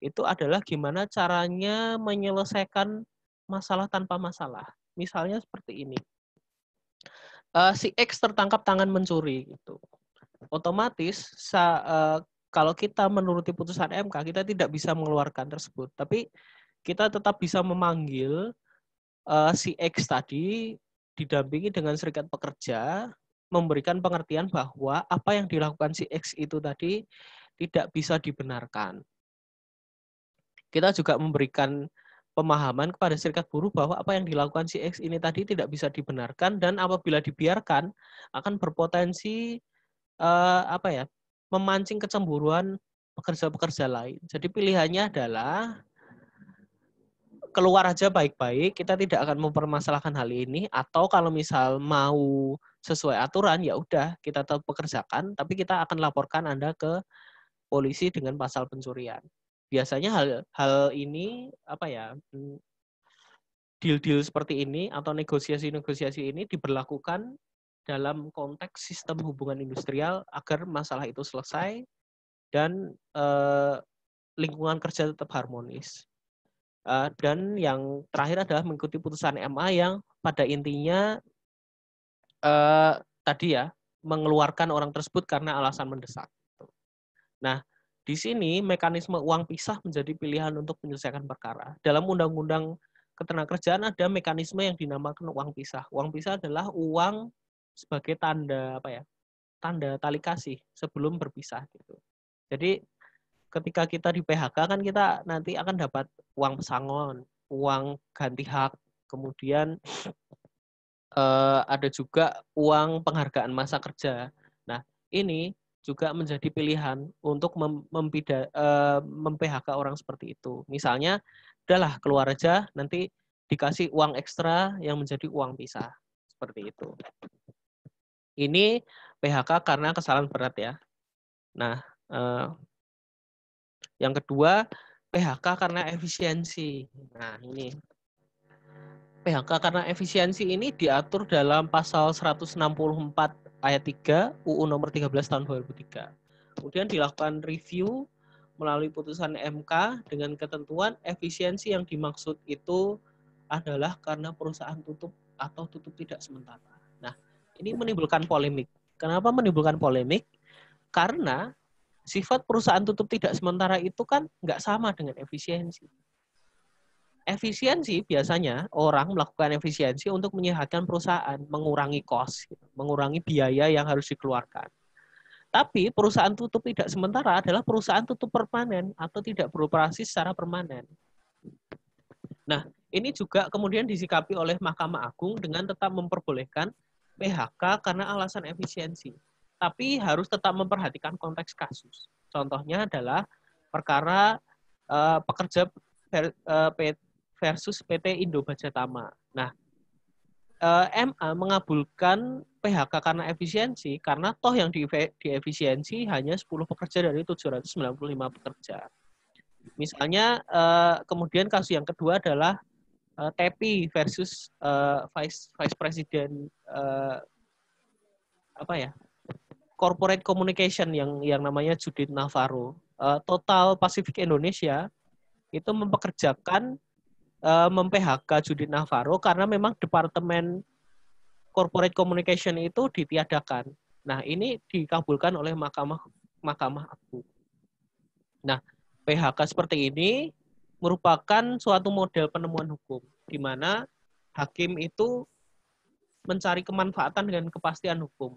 itu adalah gimana caranya menyelesaikan masalah tanpa masalah. Misalnya seperti ini. Uh, si X tertangkap tangan mencuri gitu otomatis sa, uh, kalau kita menuruti putusan MK kita tidak bisa mengeluarkan tersebut tapi kita tetap bisa memanggil uh, si X tadi didampingi dengan serikat pekerja memberikan pengertian bahwa apa yang dilakukan si X itu tadi tidak bisa dibenarkan. Kita juga memberikan pemahaman kepada serikat buruh bahwa apa yang dilakukan si X ini tadi tidak bisa dibenarkan dan apabila dibiarkan akan berpotensi uh, apa ya memancing kecemburuan pekerja-pekerja lain. Jadi pilihannya adalah keluar aja baik-baik, kita tidak akan mempermasalahkan hal ini atau kalau misal mau sesuai aturan ya udah kita tetap pekerjakan tapi kita akan laporkan Anda ke polisi dengan pasal pencurian. Biasanya hal hal ini apa ya mm, deal-deal seperti ini atau negosiasi-negosiasi ini diberlakukan dalam konteks sistem hubungan industrial agar masalah itu selesai dan uh, lingkungan kerja tetap harmonis. Uh, dan yang terakhir adalah mengikuti putusan MA yang pada intinya uh, tadi ya mengeluarkan orang tersebut karena alasan mendesak. Nah, di sini mekanisme uang pisah menjadi pilihan untuk menyelesaikan perkara. Dalam Undang-Undang Ketenagakerjaan ada mekanisme yang dinamakan uang pisah. Uang pisah adalah uang sebagai tanda apa ya tanda tali kasih sebelum berpisah gitu jadi ketika kita di PHK kan kita nanti akan dapat uang pesangon uang ganti hak kemudian uh, (sniffs) ada juga uang penghargaan masa kerja nah ini juga menjadi pilihan untuk mem mempida, eh, mem-PHK orang seperti itu. Misalnya, adalah keluar aja, nanti dikasih uang ekstra yang menjadi uang pisah. Seperti itu. Ini PHK karena kesalahan berat ya. Nah, eh, yang kedua PHK karena efisiensi. Nah, ini PHK karena efisiensi ini diatur dalam pasal 164 ayat 3 UU nomor 13 tahun 2003. Kemudian dilakukan review melalui putusan MK dengan ketentuan efisiensi yang dimaksud itu adalah karena perusahaan tutup atau tutup tidak sementara. Ini menimbulkan polemik. Kenapa menimbulkan polemik? Karena sifat perusahaan tutup tidak sementara itu kan nggak sama dengan efisiensi. Efisiensi biasanya orang melakukan efisiensi untuk menyehatkan perusahaan, mengurangi kos, mengurangi biaya yang harus dikeluarkan. Tapi perusahaan tutup tidak sementara adalah perusahaan tutup permanen atau tidak beroperasi secara permanen. Nah, ini juga kemudian disikapi oleh Mahkamah Agung dengan tetap memperbolehkan PHK karena alasan efisiensi, tapi harus tetap memperhatikan konteks kasus. Contohnya adalah perkara uh, pekerja ver, uh, versus PT Indo Bajatama. Nah, uh, eh, MA mengabulkan PHK karena efisiensi karena toh yang di, diefisiensi hanya 10 pekerja dari 795 pekerja. Misalnya kemudian kasus yang kedua adalah uh, Tepi versus uh, Vice Vice President uh, apa ya corporate communication yang yang namanya Judith Navarro. Uh, total Pacific Indonesia itu mempekerjakan uh, memphk Judith Navarro karena memang departemen corporate communication itu ditiadakan. Nah, ini dikabulkan oleh Mahkamah Mahkamah Agung. Nah, PHK seperti ini merupakan suatu model penemuan hukum di mana hakim itu mencari kemanfaatan dengan kepastian hukum.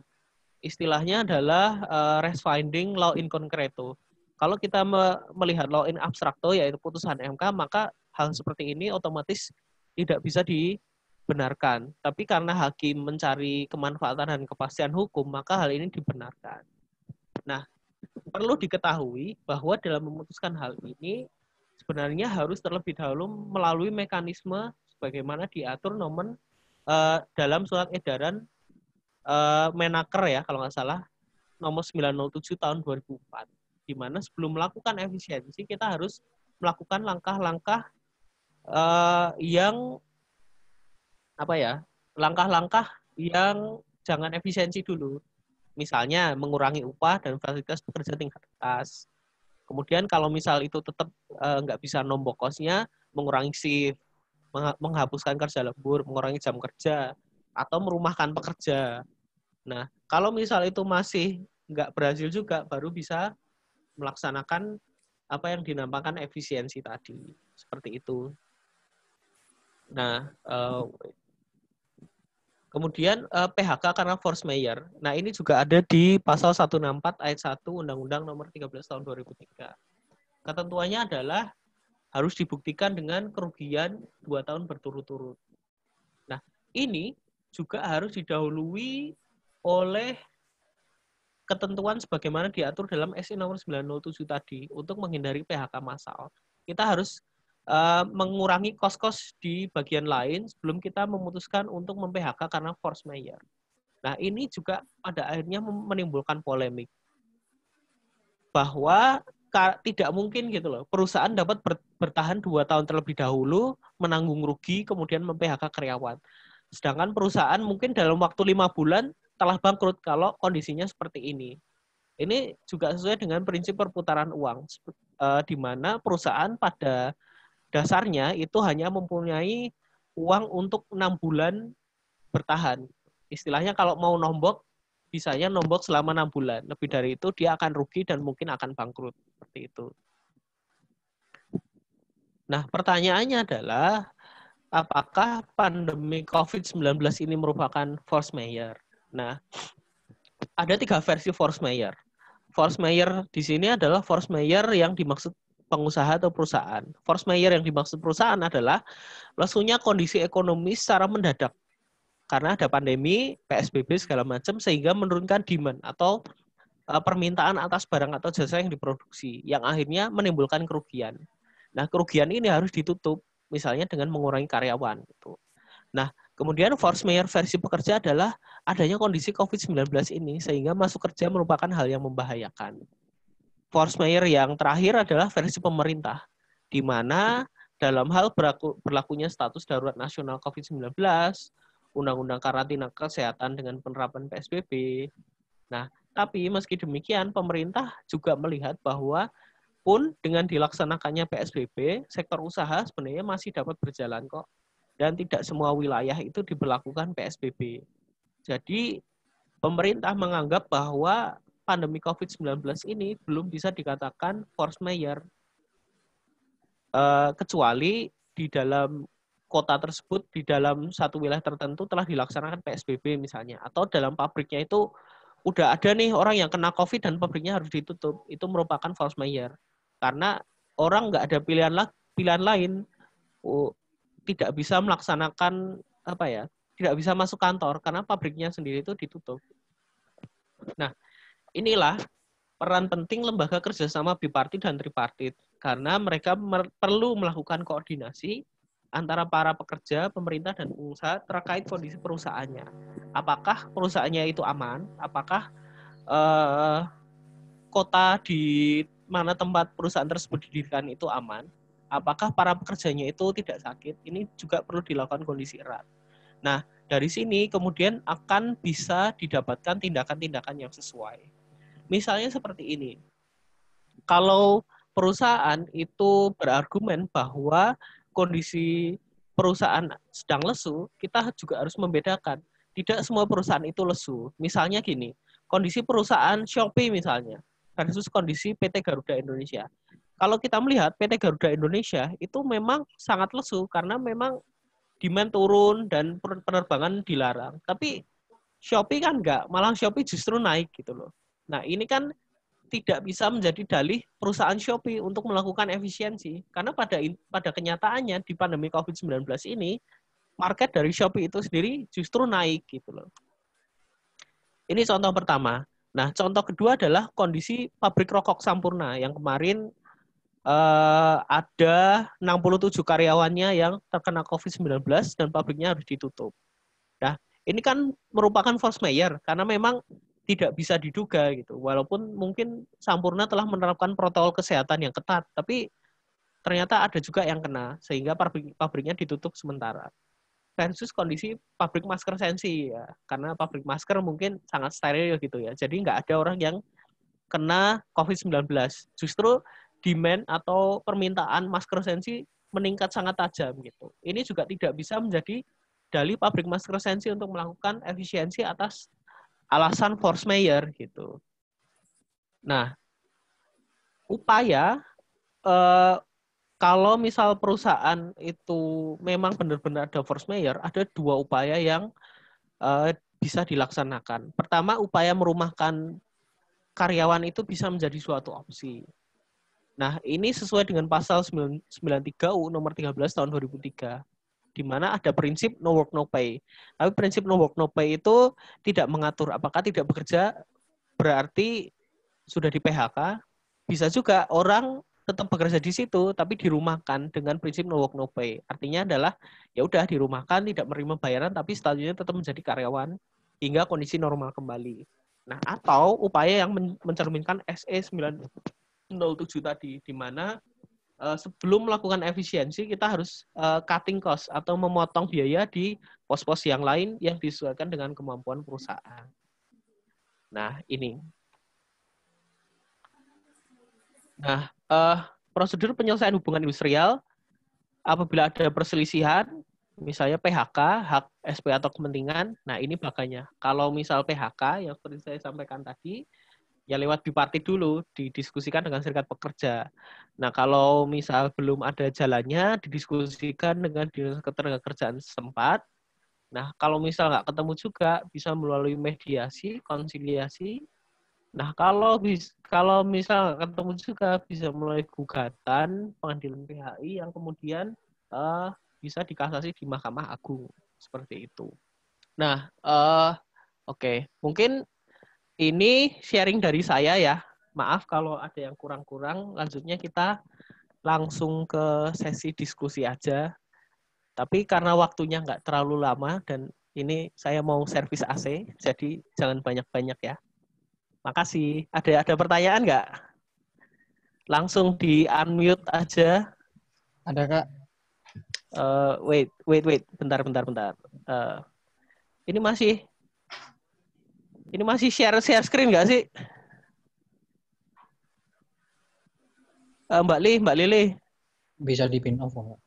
Istilahnya adalah uh, eh, rest finding law in concreto. Kalau kita me melihat law in abstracto yaitu putusan MK, maka hal seperti ini otomatis tidak bisa dibenarkan. Tapi karena hakim mencari kemanfaatan dan kepastian hukum, maka hal ini dibenarkan. Nah, perlu diketahui bahwa dalam memutuskan hal ini sebenarnya harus terlebih dahulu melalui mekanisme sebagaimana diatur nomen uh, dalam surat edaran uh, Menaker ya kalau nggak salah nomor 907 tahun 2004 di mana sebelum melakukan efisiensi kita harus melakukan langkah-langkah uh, yang apa ya langkah-langkah yang jangan efisiensi dulu misalnya mengurangi upah dan fasilitas pekerja tingkat atas Kemudian kalau misal itu tetap eh, nggak uh, bisa nombok kosnya, mengurangi shift, menghapuskan kerja lembur, mengurangi jam kerja, atau merumahkan pekerja. Nah, kalau misal itu masih nggak berhasil juga, baru bisa melaksanakan apa yang dinamakan efisiensi tadi. Seperti itu. Nah, uh, Kemudian eh, PHK karena force mayor. Nah, ini juga ada di pasal 164 ayat 1 Undang-Undang nomor 13 tahun 2003. Ketentuannya adalah harus dibuktikan dengan kerugian dua tahun berturut-turut. Nah, ini juga harus didahului oleh ketentuan sebagaimana diatur dalam SI nomor 907 tadi untuk menghindari PHK massal. Kita harus Eh, mengurangi kos-kos di bagian lain sebelum kita memutuskan untuk memphk karena force mayor. Nah, ini juga pada akhirnya menimbulkan polemik bahwa tidak mungkin gitu loh. Perusahaan dapat bertahan dua tahun terlebih dahulu menanggung rugi kemudian memphk karyawan. Sedangkan perusahaan mungkin dalam waktu lima bulan telah bangkrut kalau kondisinya seperti ini. Ini juga sesuai dengan prinsip perputaran uang, eh, di mana perusahaan pada dasarnya itu hanya mempunyai uang untuk enam bulan bertahan. Istilahnya kalau mau nombok, bisanya nombok selama enam bulan. Lebih dari itu dia akan rugi dan mungkin akan bangkrut. Seperti itu. Nah, pertanyaannya adalah apakah pandemi COVID-19 ini merupakan force majeure? Nah, ada tiga versi force majeure. Force majeure di sini adalah force majeure yang dimaksud pengusaha atau perusahaan. Force majeure yang dimaksud perusahaan adalah lesunya kondisi ekonomi secara mendadak karena ada pandemi, PSBB segala macam sehingga menurunkan demand atau eh, permintaan atas barang atau jasa yang diproduksi yang akhirnya menimbulkan kerugian. Nah, kerugian ini harus ditutup misalnya dengan mengurangi karyawan gitu. Nah, kemudian force majeure versi pekerja adalah adanya kondisi COVID-19 ini sehingga masuk kerja merupakan hal yang membahayakan force mayor yang terakhir adalah versi pemerintah, di mana dalam hal berlaku, berlakunya status darurat nasional COVID-19, undang-undang karantina kesehatan dengan penerapan PSBB. Nah, tapi meski demikian, pemerintah juga melihat bahwa pun dengan dilaksanakannya PSBB, sektor usaha sebenarnya masih dapat berjalan kok. Dan tidak semua wilayah itu diberlakukan PSBB. Jadi, pemerintah menganggap bahwa pandemi COVID-19 ini belum bisa dikatakan force mayor. Uh, kecuali di dalam kota tersebut, di dalam satu wilayah tertentu telah dilaksanakan PSBB misalnya. Atau dalam pabriknya itu udah ada nih orang yang kena COVID dan pabriknya harus ditutup. Itu merupakan force mayor. Karena orang nggak ada pilihan, la pilihan lain, uh, tidak bisa melaksanakan apa ya, tidak bisa masuk kantor karena pabriknya sendiri itu ditutup. Nah, inilah peran penting lembaga kerjasama bipartit dan tripartit karena mereka mer perlu melakukan koordinasi antara para pekerja, pemerintah, dan pengusaha terkait kondisi perusahaannya. Apakah perusahaannya itu aman? Apakah uh, kota di mana tempat perusahaan tersebut didirikan itu aman? Apakah para pekerjanya itu tidak sakit? Ini juga perlu dilakukan kondisi erat. Nah, dari sini kemudian akan bisa didapatkan tindakan-tindakan yang sesuai. Misalnya seperti ini. Kalau perusahaan itu berargumen bahwa kondisi perusahaan sedang lesu, kita juga harus membedakan. Tidak semua perusahaan itu lesu. Misalnya gini, kondisi perusahaan Shopee misalnya versus kondisi PT Garuda Indonesia. Kalau kita melihat PT Garuda Indonesia itu memang sangat lesu karena memang demand turun dan penerbangan dilarang. Tapi Shopee kan enggak, malah Shopee justru naik gitu loh. Nah, ini kan tidak bisa menjadi dalih perusahaan Shopee untuk melakukan efisiensi karena pada pada kenyataannya di pandemi Covid-19 ini market dari Shopee itu sendiri justru naik gitu loh. Ini contoh pertama. Nah, contoh kedua adalah kondisi pabrik rokok Sampurna yang kemarin eh, ada 67 karyawannya yang terkena Covid-19 dan pabriknya harus ditutup. Nah, ini kan merupakan force mayor karena memang tidak bisa diduga gitu. Walaupun mungkin Sampurna telah menerapkan protokol kesehatan yang ketat, tapi ternyata ada juga yang kena sehingga pabrik pabriknya ditutup sementara. Versus kondisi pabrik masker sensi ya, karena pabrik masker mungkin sangat steril gitu ya. Jadi nggak ada orang yang kena COVID-19. Justru demand atau permintaan masker sensi meningkat sangat tajam gitu. Ini juga tidak bisa menjadi dalih pabrik masker sensi untuk melakukan efisiensi atas alasan force mayor gitu. Nah, upaya eh, kalau misal perusahaan itu memang benar-benar ada force mayor, ada dua upaya yang eh, bisa dilaksanakan. Pertama, upaya merumahkan karyawan itu bisa menjadi suatu opsi. Nah, ini sesuai dengan pasal 93 U nomor 13 tahun 2003 di mana ada prinsip no work no pay. Tapi prinsip no work no pay itu tidak mengatur apakah tidak bekerja berarti sudah di PHK. Bisa juga orang tetap bekerja di situ tapi dirumahkan dengan prinsip no work no pay. Artinya adalah ya udah dirumahkan tidak menerima bayaran tapi statusnya tetap menjadi karyawan hingga kondisi normal kembali. Nah, atau upaya yang mencerminkan e SE 907 tadi di mana Eh, sebelum melakukan efisiensi kita harus uh, cutting cost atau memotong biaya di pos-pos yang lain yang disesuaikan dengan kemampuan perusahaan. Nah, ini. Nah, uh, prosedur penyelesaian hubungan industrial apabila ada perselisihan misalnya PHK, hak SP atau kepentingan. Nah, ini bagiannya. Kalau misal PHK yang seperti saya sampaikan tadi, ya lewat bipartit dulu didiskusikan dengan serikat pekerja. Nah kalau misal belum ada jalannya didiskusikan dengan dinas ketenagakerjaan setempat. Nah kalau misal nggak ketemu juga bisa melalui mediasi, konsiliasi. Nah kalau bis kalau misal nggak ketemu juga bisa melalui gugatan pengadilan PHI yang kemudian uh, bisa dikasasi di Mahkamah Agung seperti itu. Nah, uh, oke, okay. mungkin ini sharing dari saya ya. Maaf kalau ada yang kurang-kurang. Lanjutnya kita langsung ke sesi diskusi aja. Tapi karena waktunya nggak terlalu lama dan ini saya mau servis AC, jadi jangan banyak-banyak ya. Makasih. Ada ada pertanyaan nggak? Langsung di unmute aja. Ada kak. Uh, wait, wait, wait. Bentar, bentar, bentar. Uh, ini masih ini masih share share screen nggak sih? Uh, Mbak Li, Mbak Lili. Bisa di pin off nggak?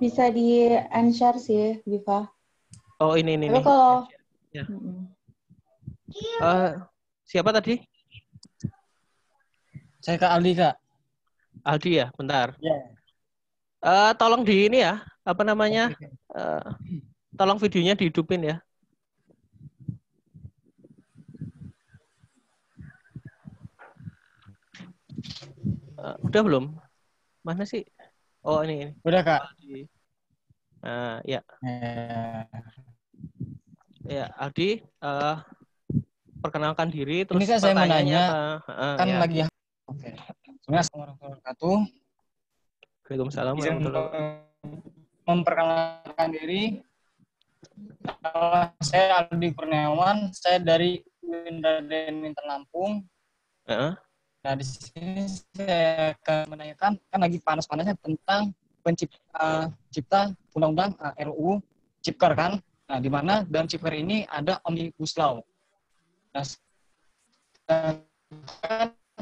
Bisa di unshare sih, Viva. Oh ini ini. Tapi nih. kalau ya. uh, siapa tadi? Saya ke Aldi Kak. Aldi ya, bentar. Ya. Uh, tolong di ini ya, apa namanya? Uh, tolong videonya dihidupin ya. Uh, udah belum? Mana sih? Oh ini. ini. Udah kak. Nah ya. Yeah. Ya Aldi, uh, perkenalkan diri. Terus ini kan ya. saya mau nanya, uh, kan ya. lagi. Oke. Okay. assalamualaikum warahmatullahi wabarakatuh. Waalaikumsalam warahmatullahi wabarakatuh. Memperkenalkan diri. Saya Aldi Kurniawan, saya dari Windraden Inter Lampung. Uh -huh. Nah, di sini saya akan menanyakan kan lagi panas-panasnya tentang pencipta cipta undang-undang uh, eh, RUU Cipker kan. Nah, di mana dalam Cipker ini ada Omnibus Law. Nah,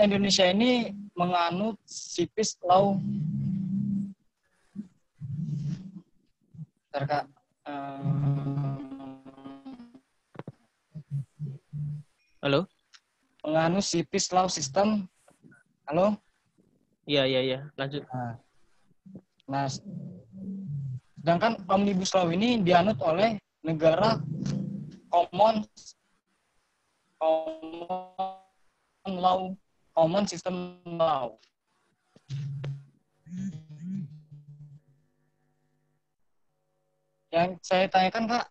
Indonesia ini menganut sipis law Bentar, Kak. Uh... Halo? menganut sipis Law System. Halo? Iya, iya, iya. Lanjut. Nah, nah sedangkan Omnibus Law ini dianut oleh negara common common law common system law yang saya tanyakan kak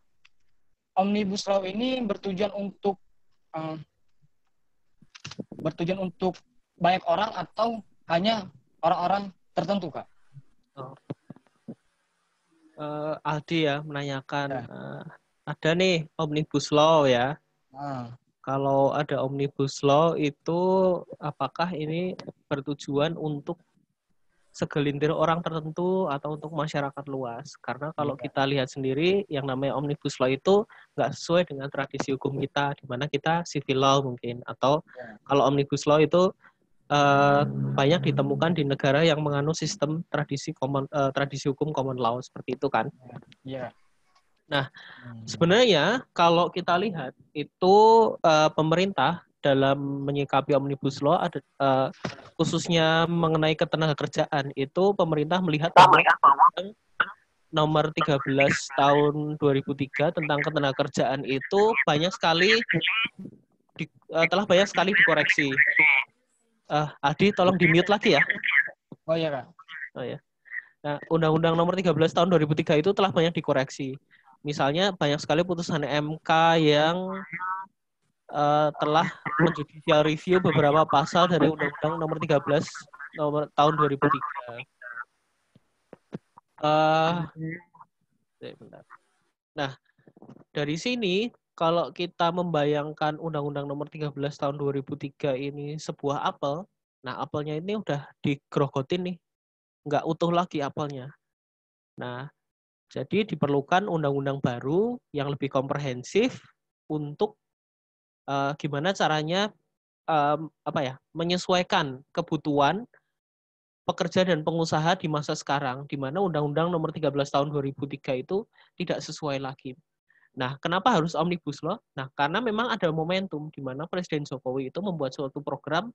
omnibus law ini bertujuan untuk um, bertujuan untuk banyak orang atau hanya orang-orang tertentu kak? Oh. Uh, Aldi ya menanyakan ya. Uh, ada nih omnibus law ya. Nah. Kalau ada omnibus law itu apakah ini bertujuan untuk segelintir orang tertentu atau untuk masyarakat luas. Karena kalau ya. kita lihat sendiri, yang namanya omnibus law itu nggak sesuai dengan tradisi hukum kita, di mana kita civil law mungkin. Atau ya. kalau omnibus law itu uh, banyak ditemukan di negara yang menganut sistem tradisi common, uh, tradisi hukum common law seperti itu kan. Ya. Nah, hmm. sebenarnya kalau kita lihat itu uh, pemerintah dalam menyikapi omnibus law uh, khususnya mengenai ketenaga kerjaan itu pemerintah melihat bahwa nomor 13 tahun 2003 tentang ketenaga kerjaan itu banyak sekali di, uh, telah banyak sekali dikoreksi. Uh, Adi tolong di mute lagi ya. Oh iya kak. Oh ya. Nah, Undang-Undang Nomor 13 Tahun 2003 itu telah banyak dikoreksi. Misalnya banyak sekali putusan MK yang uh, telah menjudicial review beberapa pasal dari Undang-Undang Nomor 13 nomor tahun 2003. Uh, tiga. Eh, nah, dari sini kalau kita membayangkan Undang-Undang Nomor 13 tahun 2003 ini sebuah apel, nah apelnya ini udah digrogotin nih, nggak utuh lagi apelnya. Nah, jadi diperlukan undang-undang baru yang lebih komprehensif untuk uh, gimana caranya um, apa ya menyesuaikan kebutuhan pekerja dan pengusaha di masa sekarang di mana Undang-Undang Nomor 13 Tahun 2003 itu tidak sesuai lagi. Nah, kenapa harus omnibus law? Nah, karena memang ada momentum di mana Presiden Jokowi itu membuat suatu program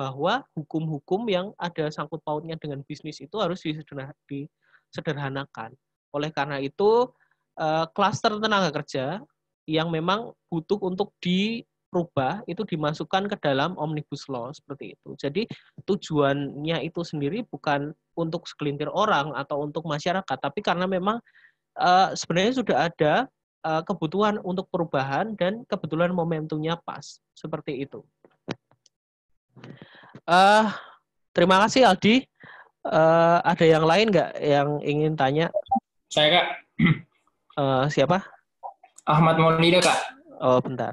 bahwa hukum-hukum yang ada sangkut pautnya dengan bisnis itu harus disederhanakan. Oleh karena itu, eh, kluster tenaga kerja yang memang butuh untuk dirubah itu dimasukkan ke dalam omnibus law seperti itu. Jadi tujuannya itu sendiri bukan untuk sekelintir orang atau untuk masyarakat, tapi karena memang uh, sebenarnya sudah ada uh, kebutuhan untuk perubahan dan kebetulan momentumnya pas seperti itu. Uh, terima kasih Aldi. Uh, ada yang lain nggak yang ingin tanya? Saya kak. Uh, siapa? Ahmad Maulida, Kak. Oh, bentar.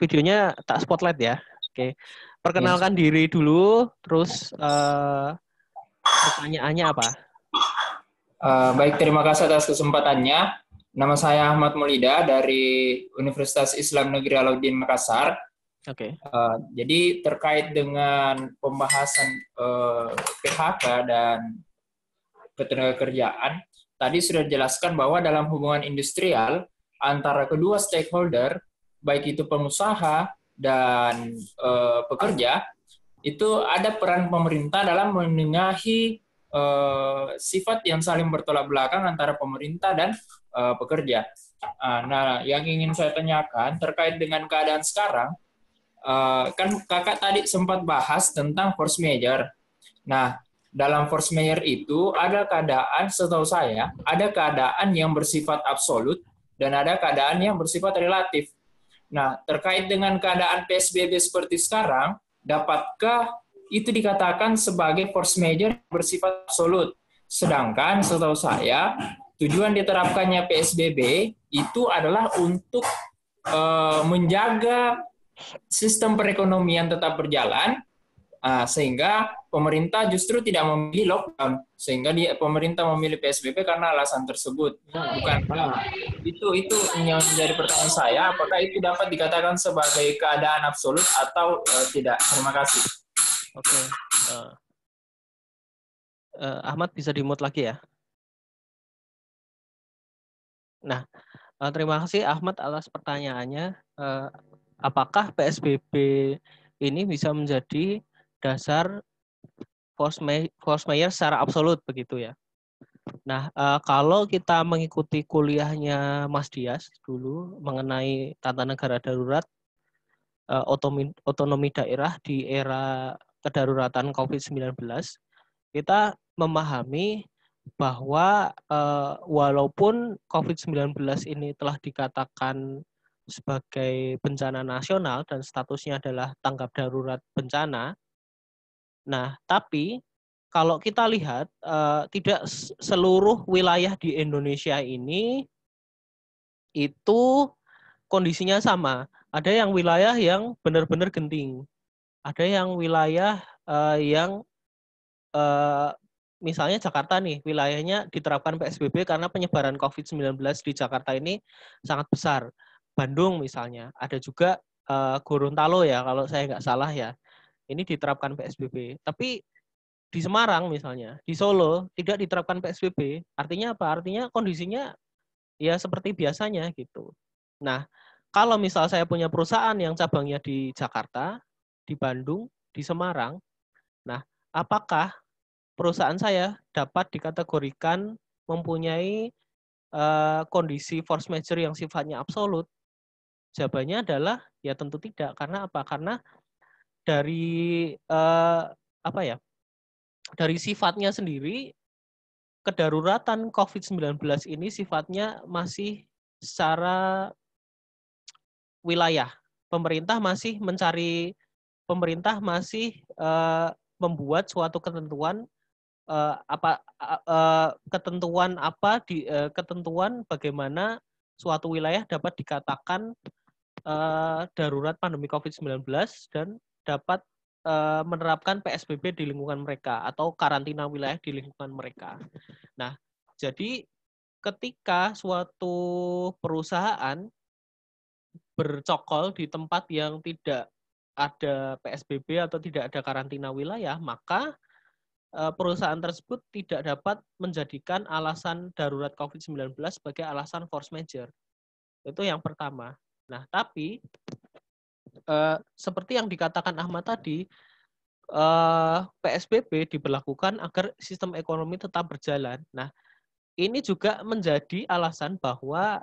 Videonya tak spotlight ya. Oke. Perkenalkan yes. diri dulu, terus uh, pertanyaannya apa? Uh, baik, terima kasih atas kesempatannya. Nama saya Ahmad Maulida dari Universitas Islam Negeri Alauddin Makassar. Oke. Okay. Uh, eh, jadi terkait dengan pembahasan uh, PHK dan ketenaga kerjaan, tadi sudah dijelaskan bahwa dalam hubungan industrial antara kedua stakeholder, baik itu pengusaha dan e, pekerja, itu ada peran pemerintah dalam menengahi e, sifat yang saling bertolak belakang antara pemerintah dan e, pekerja. Ah, nah, yang ingin saya tanyakan terkait dengan keadaan sekarang, kan kakak tadi sempat bahas tentang force major. Nah, dalam force major itu ada keadaan setahu saya ada keadaan yang bersifat absolut dan ada keadaan yang bersifat relatif. Nah, terkait dengan keadaan PSBB seperti sekarang, dapatkah itu dikatakan sebagai force major bersifat absolut? Sedangkan setahu saya, tujuan diterapkannya PSBB itu adalah untuk eh, menjaga sistem perekonomian tetap berjalan Nah, sehingga pemerintah justru tidak memilih lockdown, sehingga dia, pemerintah memilih PSBB karena alasan tersebut. Bukan itu itu yang menjadi pertanyaan saya, apakah itu dapat dikatakan sebagai keadaan absolut atau uh, tidak? Terima kasih. Oke. Okay. Uh, eh, uh, eh, Ahmad bisa di lagi ya. Nah, uh, terima kasih Ahmad atas pertanyaannya. Uh, apakah PSBB ini bisa menjadi dasar force, May, Mayer secara absolut begitu ya. Nah, eh, kalau kita mengikuti kuliahnya Mas Dias dulu mengenai tata negara darurat, eh, otonomi daerah di era kedaruratan COVID-19, kita memahami bahwa eh, walaupun COVID-19 ini telah dikatakan sebagai bencana nasional dan statusnya adalah tanggap darurat bencana, Nah, tapi kalau kita lihat uh, tidak seluruh wilayah di Indonesia ini itu kondisinya sama. Ada yang wilayah yang benar-benar genting, ada yang wilayah uh, yang uh, misalnya Jakarta nih wilayahnya diterapkan PSBB karena penyebaran COVID-19 di Jakarta ini sangat besar. Bandung misalnya, ada juga uh, Gorontalo ya kalau saya nggak salah ya ini diterapkan PSBB. Tapi di Semarang misalnya, di Solo tidak diterapkan PSBB. Artinya apa? Artinya kondisinya ya seperti biasanya gitu. Nah, kalau misal saya punya perusahaan yang cabangnya di Jakarta, di Bandung, di Semarang, nah apakah perusahaan saya dapat dikategorikan mempunyai uh, kondisi force major yang sifatnya absolut? Jawabannya adalah ya tentu tidak karena apa? Karena dari uh, apa ya? Dari sifatnya sendiri kedaruratan COVID-19 ini sifatnya masih secara wilayah. Pemerintah masih mencari pemerintah masih uh, membuat suatu ketentuan uh, apa uh, ketentuan apa di uh, ketentuan bagaimana suatu wilayah dapat dikatakan uh, darurat pandemi Covid-19 dan dapat eh, menerapkan PSBB di lingkungan mereka atau karantina wilayah di lingkungan mereka. Nah, jadi ketika suatu perusahaan bercokol di tempat yang tidak ada PSBB atau tidak ada karantina wilayah, maka eh, perusahaan tersebut tidak dapat menjadikan alasan darurat COVID-19 sebagai alasan force major. Itu yang pertama. Nah, tapi Eh, seperti yang dikatakan Ahmad tadi, uh, eh, PSBB diberlakukan agar sistem ekonomi tetap berjalan. Nah, ini juga menjadi alasan bahwa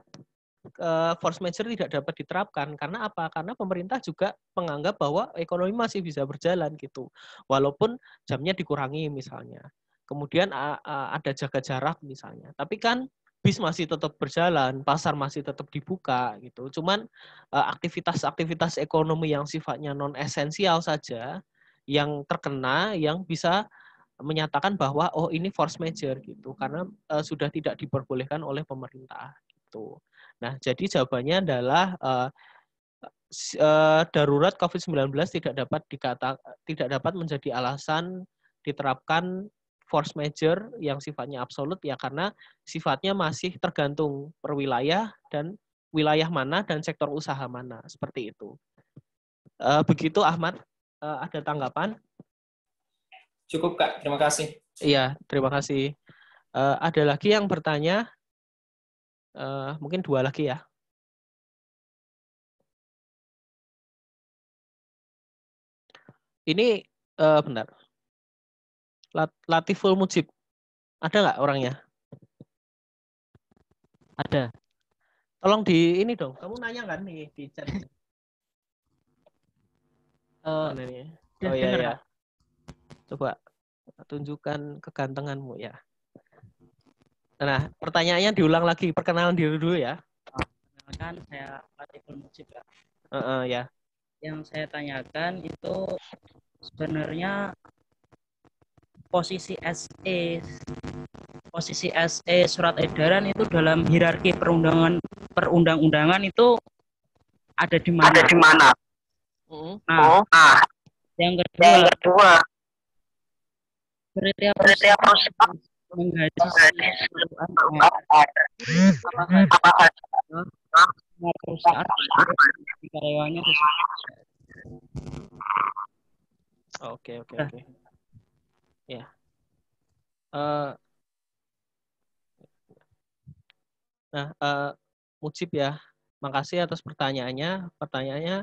uh, force measure tidak dapat diterapkan karena apa? Karena pemerintah juga menganggap bahwa ekonomi masih bisa berjalan gitu, walaupun jamnya dikurangi misalnya. Kemudian ada jaga jarak misalnya. Tapi kan bis masih tetap berjalan, pasar masih tetap dibuka gitu. Cuman eh, aktivitas-aktivitas ekonomi yang sifatnya non esensial saja yang terkena yang bisa menyatakan bahwa oh ini force major gitu karena uh, sudah tidak diperbolehkan oleh pemerintah gitu. Nah, jadi jawabannya adalah uh, darurat COVID-19 tidak dapat dikata tidak dapat menjadi alasan diterapkan force major yang sifatnya absolut ya karena sifatnya masih tergantung per wilayah dan wilayah mana dan sektor usaha mana seperti itu. Eh, begitu Ahmad, eh, ada tanggapan? Cukup Kak, terima kasih. Iya, terima kasih. Eh, ada lagi yang bertanya? mungkin dua lagi ya. Ini uh, benar. Latiful Mujib. Ada nggak orangnya? Ada. Tolong di ini dong. Kamu nanya kan nih di chat. Uh, Oh iya, iya. Coba tunjukkan kegantenganmu ya. Nah, pertanyaannya diulang lagi. Perkenalan diri dulu ya. Perkenalkan, saya Latiful Mujib ya. Uh -uh, ya. Yang saya tanyakan itu sebenarnya posisi SE posisi SE surat edaran itu dalam hierarki perundangan perundang-undangan itu ada di mana? Ada di mana? Nah, oh. nah. Ah. yang kedua, yang kedua kriteria kriteria prosedur menggaji apa saja oke oke nah, oke ya uh, nah uh, eh, mucip ya makasih atas pertanyaannya pertanyaannya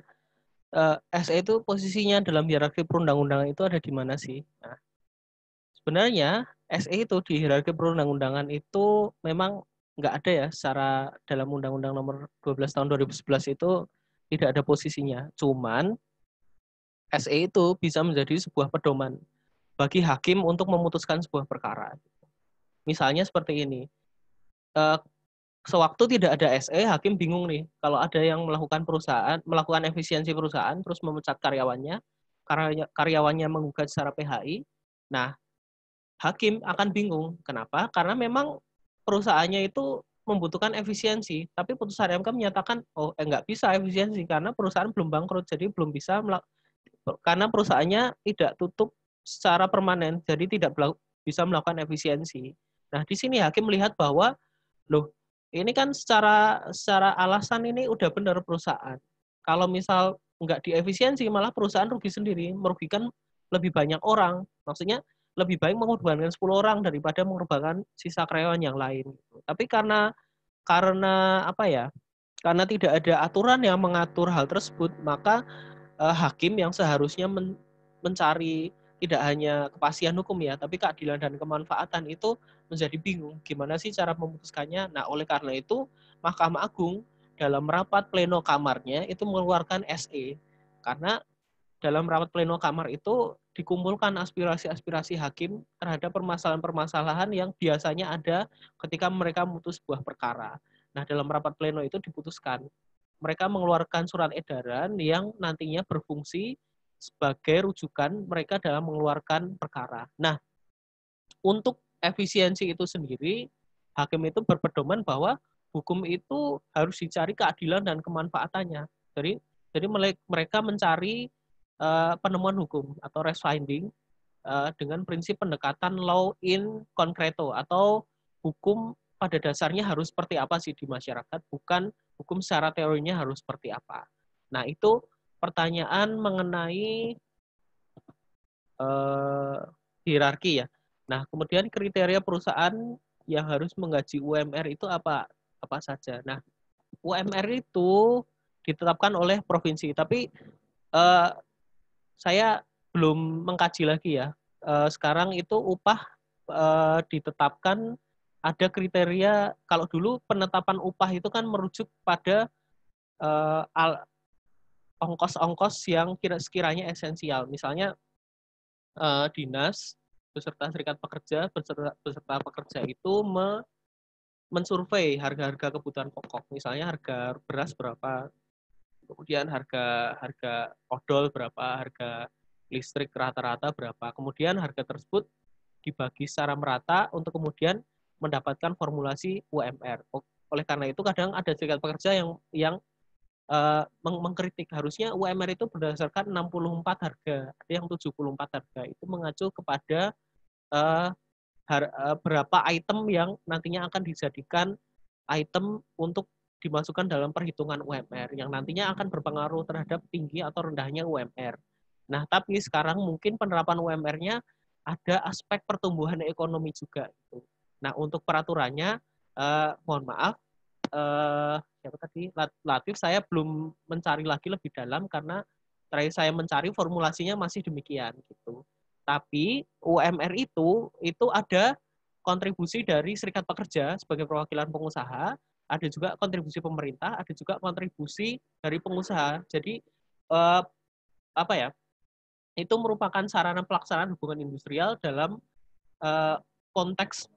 uh, eh, SE itu posisinya dalam hierarki perundang-undangan itu ada di mana sih nah, sebenarnya SE itu di hierarki perundang-undangan itu memang nggak ada ya secara dalam Undang-Undang Nomor 12 Tahun 2011 itu tidak ada posisinya cuman SE itu bisa menjadi sebuah pedoman bagi hakim untuk memutuskan sebuah perkara. Misalnya seperti ini. Eh, sewaktu tidak ada SE, hakim bingung nih. Kalau ada yang melakukan perusahaan, melakukan efisiensi perusahaan, terus memecat karyawannya, karyawannya menggugat secara PHI, nah hakim akan bingung. Kenapa? Karena memang perusahaannya itu membutuhkan efisiensi, tapi putusan MK menyatakan oh eh, nggak bisa efisiensi karena perusahaan belum bangkrut, jadi belum bisa karena perusahaannya tidak tutup secara permanen, jadi tidak bisa melakukan efisiensi. Nah, di sini hakim melihat bahwa loh, ini kan secara secara alasan ini udah benar perusahaan. Kalau misal nggak diefisiensi, malah perusahaan rugi sendiri, merugikan lebih banyak orang. Maksudnya lebih baik mengorbankan 10 orang daripada mengorbankan sisa karyawan yang lain. Tapi karena karena apa ya? Karena tidak ada aturan yang mengatur hal tersebut, maka eh, hakim yang seharusnya men, mencari tidak hanya kepastian hukum ya, tapi keadilan dan kemanfaatan itu menjadi bingung gimana sih cara memutuskannya. Nah, oleh karena itu Mahkamah Agung dalam rapat pleno kamarnya itu mengeluarkan SE karena dalam rapat pleno kamar itu dikumpulkan aspirasi-aspirasi hakim terhadap permasalahan-permasalahan yang biasanya ada ketika mereka memutus sebuah perkara. Nah, dalam rapat pleno itu diputuskan mereka mengeluarkan surat edaran yang nantinya berfungsi sebagai rujukan mereka dalam mengeluarkan perkara. Nah, untuk efisiensi itu sendiri, hakim itu berpedoman bahwa hukum itu harus dicari keadilan dan kemanfaatannya. Jadi, jadi mereka mencari uh, penemuan hukum atau rest finding uh, dengan prinsip pendekatan law in concreto atau hukum pada dasarnya harus seperti apa sih di masyarakat, bukan hukum secara teorinya harus seperti apa. Nah, itu pertanyaan mengenai uh, hierarki ya. Nah, kemudian kriteria perusahaan yang harus menggaji UMR itu apa apa saja. Nah, UMR itu ditetapkan oleh provinsi, tapi uh, saya belum mengkaji lagi ya. Uh, sekarang itu upah uh, ditetapkan ada kriteria kalau dulu penetapan upah itu kan merujuk pada uh, al, ongkos-ongkos yang kira sekiranya esensial. Misalnya uh, dinas beserta serikat pekerja beserta, beserta pekerja itu me, mensurvei harga-harga kebutuhan pokok. Misalnya harga beras berapa, kemudian harga harga odol berapa, harga listrik rata-rata berapa. Kemudian harga tersebut dibagi secara merata untuk kemudian mendapatkan formulasi UMR. Oleh karena itu kadang ada serikat pekerja yang yang Eh, meng mengkritik harusnya UMR itu berdasarkan 64 harga ada yang 74 harga itu mengacu kepada uh, har uh, berapa item yang nantinya akan dijadikan item untuk dimasukkan dalam perhitungan UMR yang nantinya akan berpengaruh terhadap tinggi atau rendahnya UMR. Nah, tapi sekarang mungkin penerapan UMR-nya ada aspek pertumbuhan ekonomi juga. Gitu. Nah, untuk peraturannya, eh, mohon maaf, eh, siapa ya, tadi Latif saya belum mencari lagi lebih dalam karena terakhir saya mencari formulasinya masih demikian gitu. Tapi UMR itu itu ada kontribusi dari serikat pekerja sebagai perwakilan pengusaha, ada juga kontribusi pemerintah, ada juga kontribusi dari pengusaha. Jadi eh, apa ya? Itu merupakan sarana pelaksanaan hubungan industrial dalam eh, konteks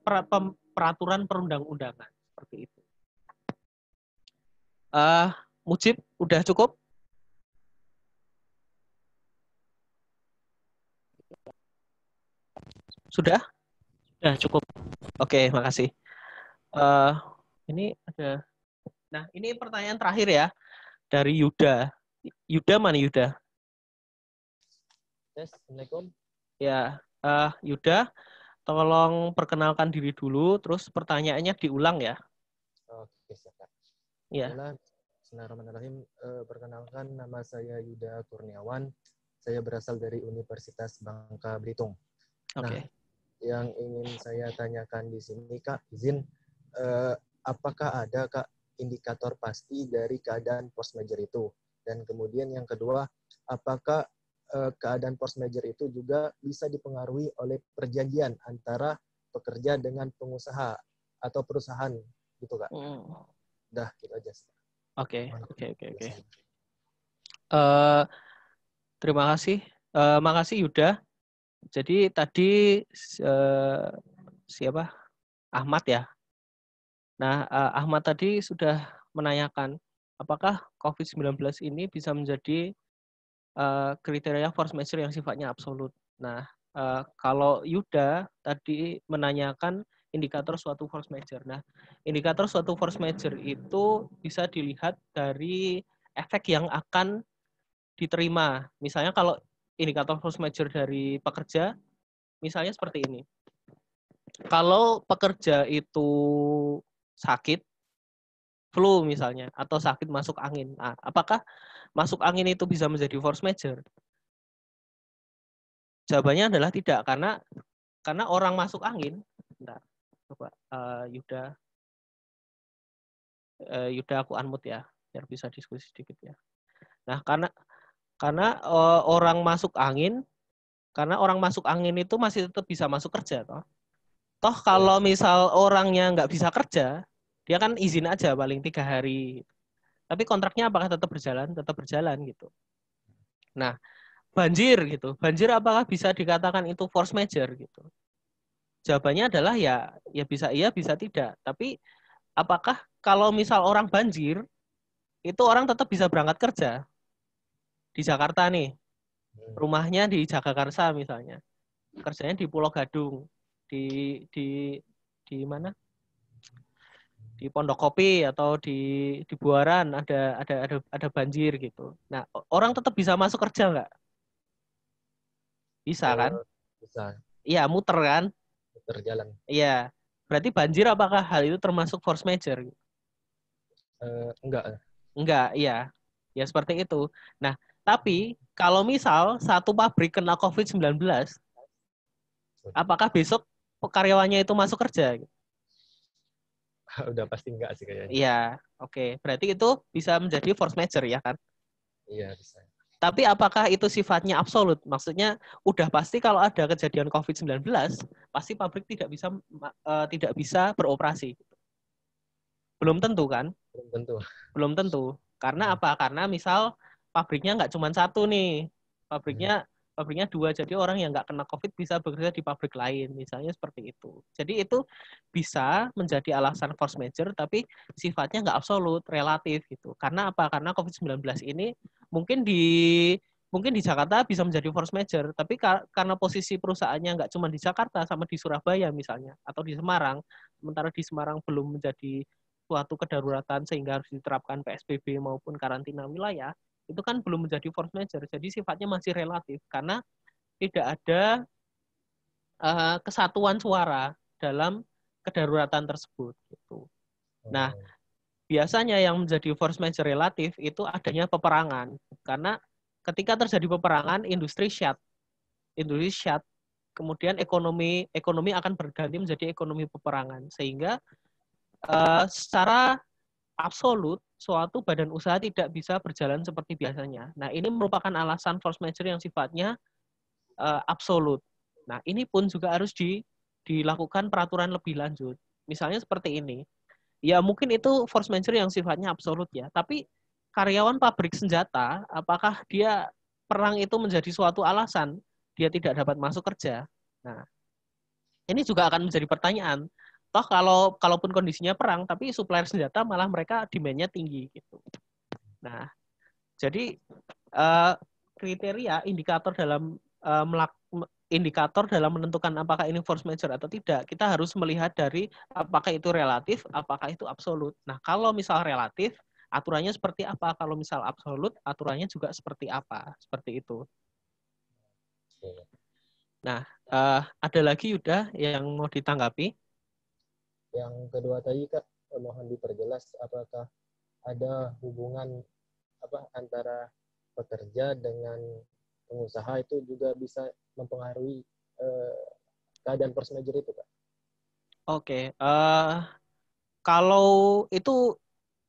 peraturan perundang-undangan seperti itu. Uh, Mujib, udah cukup? Sudah? Sudah cukup. Oke, okay, makasih. Uh, ini ada. Nah, ini pertanyaan terakhir ya dari Yuda. Yuda mana Yuda? Yes, Assalamualaikum. Ya, uh, Yuda, tolong perkenalkan diri dulu, terus pertanyaannya diulang ya. Ya. Yeah. Bismillahirrahmanirrahim. Uh, perkenalkan nama saya Yuda Kurniawan. Saya berasal dari Universitas Bangka Belitung. Nah, Oke. Okay. Nah, yang ingin saya tanyakan di sini Kak, izin uh, apakah ada Kak indikator pasti dari keadaan post major itu? Dan kemudian yang kedua, apakah uh, keadaan post major itu juga bisa dipengaruhi oleh perjanjian antara pekerja dengan pengusaha atau perusahaan gitu Kak? Mm. Udah, gitu aja. Oke, oke, oke, oke. Eh, terima kasih. Uh, makasih Yuda. Jadi tadi uh, siapa? Ahmad ya. Nah, uh, Ahmad tadi sudah menanyakan apakah COVID-19 ini bisa menjadi uh, kriteria force measure yang sifatnya absolut. Nah, uh, kalau Yuda tadi menanyakan indikator suatu force major. Nah, indikator suatu force major itu bisa dilihat dari efek yang akan diterima. Misalnya kalau indikator force major dari pekerja, misalnya seperti ini. Kalau pekerja itu sakit, flu misalnya, atau sakit masuk angin, nah, apakah masuk angin itu bisa menjadi force major? Jawabannya adalah tidak, karena karena orang masuk angin, coba uh, Yuda uh, Yuda aku unmute ya biar bisa diskusi sedikit ya nah karena karena uh, orang masuk angin karena orang masuk angin itu masih tetap bisa masuk kerja toh toh iya. kalau misal orangnya nggak bisa kerja dia kan izin aja paling tiga hari tapi kontraknya apakah tetap berjalan tetap berjalan gitu nah banjir gitu banjir apakah bisa dikatakan itu force major gitu Jawabannya adalah ya ya bisa iya bisa tidak. Tapi apakah kalau misal orang banjir itu orang tetap bisa berangkat kerja di Jakarta nih. Hmm. Rumahnya di Jagakarsa misalnya. Kerjanya di Pulau Gadung, di di di mana? di Pondok Kopi atau di di Buaran ada ada ada ada banjir gitu. Nah, orang tetap bisa masuk kerja nggak? Bisa kan? Bisa. Iya, muter kan? berjalan. Iya. Berarti banjir apakah hal itu termasuk force major? Uh, enggak. Eh. Enggak, iya. Ya seperti itu. Nah, tapi kalau misal satu pabrik kena COVID-19, apakah besok karyawannya itu masuk kerja? (laughs) Udah pasti enggak sih kayaknya. Iya, oke. Okay. Berarti itu bisa menjadi force major ya kan? Iya, bisa. Tapi apakah itu sifatnya absolut? Maksudnya udah pasti kalau ada kejadian COVID-19, pasti pabrik tidak bisa uh, tidak bisa beroperasi. Belum tentu kan? Belum tentu. Belum tentu. Karena apa? Karena misal pabriknya nggak cuma satu nih. Pabriknya hmm pabriknya dua jadi orang yang nggak kena covid bisa bekerja di pabrik lain misalnya seperti itu jadi itu bisa menjadi alasan force major tapi sifatnya nggak absolut relatif gitu karena apa karena covid 19 ini mungkin di mungkin di Jakarta bisa menjadi force major tapi kar karena posisi perusahaannya nggak cuma di Jakarta sama di Surabaya misalnya atau di Semarang sementara di Semarang belum menjadi suatu kedaruratan sehingga harus diterapkan PSBB maupun karantina wilayah itu kan belum menjadi force major jadi sifatnya masih relatif karena tidak ada uh, kesatuan suara dalam kedaruratan tersebut gitu. Nah, oh. biasanya yang menjadi force major relatif itu adanya peperangan karena ketika terjadi peperangan industri shut industri shut kemudian ekonomi ekonomi akan berganti menjadi ekonomi peperangan sehingga uh, secara absolut suatu badan usaha tidak bisa berjalan seperti biasanya. Nah, ini merupakan alasan force majeure yang sifatnya uh, eh, absolut. Nah, ini pun juga harus di, dilakukan peraturan lebih lanjut. Misalnya seperti ini. Ya, mungkin itu force majeure yang sifatnya absolut ya, tapi karyawan pabrik senjata, apakah dia perang itu menjadi suatu alasan dia tidak dapat masuk kerja? Nah, ini juga akan menjadi pertanyaan toh kalau kalaupun kondisinya perang tapi supplier senjata malah mereka demandnya tinggi gitu nah jadi uh, kriteria indikator dalam uh, melak indikator dalam menentukan apakah ini force major atau tidak kita harus melihat dari apakah itu relatif apakah itu absolut nah kalau misal relatif aturannya seperti apa kalau misal absolut aturannya juga seperti apa seperti itu nah uh, ada lagi Yuda yang mau ditanggapi yang kedua tadi Kak, mohon diperjelas apakah ada hubungan apa antara pekerja dengan pengusaha itu juga bisa mempengaruhi eh, keadaan force major itu Kak? Oke, okay. uh, eh, kalau itu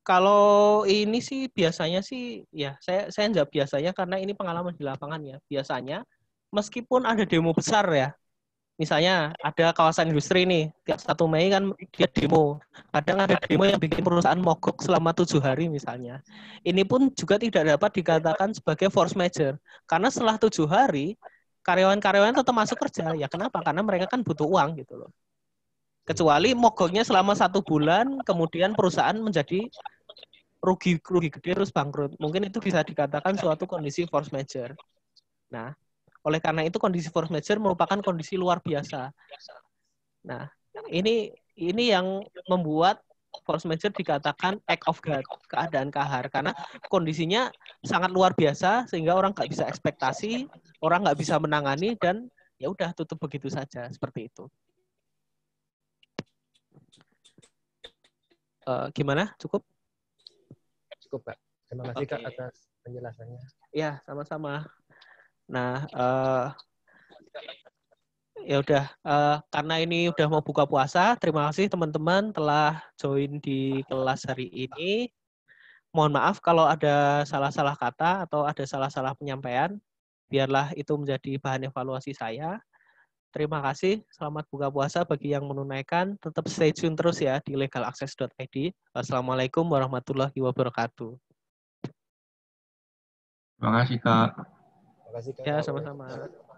kalau ini sih biasanya sih ya saya saya nggak biasanya karena ini pengalaman di lapangan ya. Biasanya meskipun ada demo besar ya, misalnya ada kawasan industri nih tiap satu Mei kan dia demo kadang ada demo yang bikin perusahaan mogok selama tujuh hari misalnya ini pun juga tidak dapat dikatakan sebagai force major karena setelah tujuh hari karyawan-karyawan tetap masuk kerja ya kenapa karena mereka kan butuh uang gitu loh kecuali mogoknya selama satu bulan kemudian perusahaan menjadi rugi rugi gede terus bangkrut mungkin itu bisa dikatakan suatu kondisi force major nah oleh karena itu kondisi force Majeure merupakan kondisi luar biasa. Nah, ini ini yang membuat force Majeure dikatakan act of God, keadaan kahar karena kondisinya sangat luar biasa sehingga orang nggak bisa ekspektasi, orang nggak bisa menangani dan ya udah tutup begitu saja seperti itu. Uh, gimana? Cukup? Cukup, Pak. Terima kasih okay. Kak atas penjelasannya. Ya, sama-sama. Nah, uh, ya udah uh, karena ini udah mau buka puasa, terima kasih teman-teman telah join di kelas hari ini. Mohon maaf kalau ada salah-salah kata atau ada salah-salah penyampaian. Biarlah itu menjadi bahan evaluasi saya. Terima kasih. Selamat buka puasa bagi yang menunaikan. Tetap stay tune terus ya di legalaccess.id. Wassalamualaikum warahmatullahi wabarakatuh. Terima kasih, Kak. Makasih Kak. Ya, sama-sama.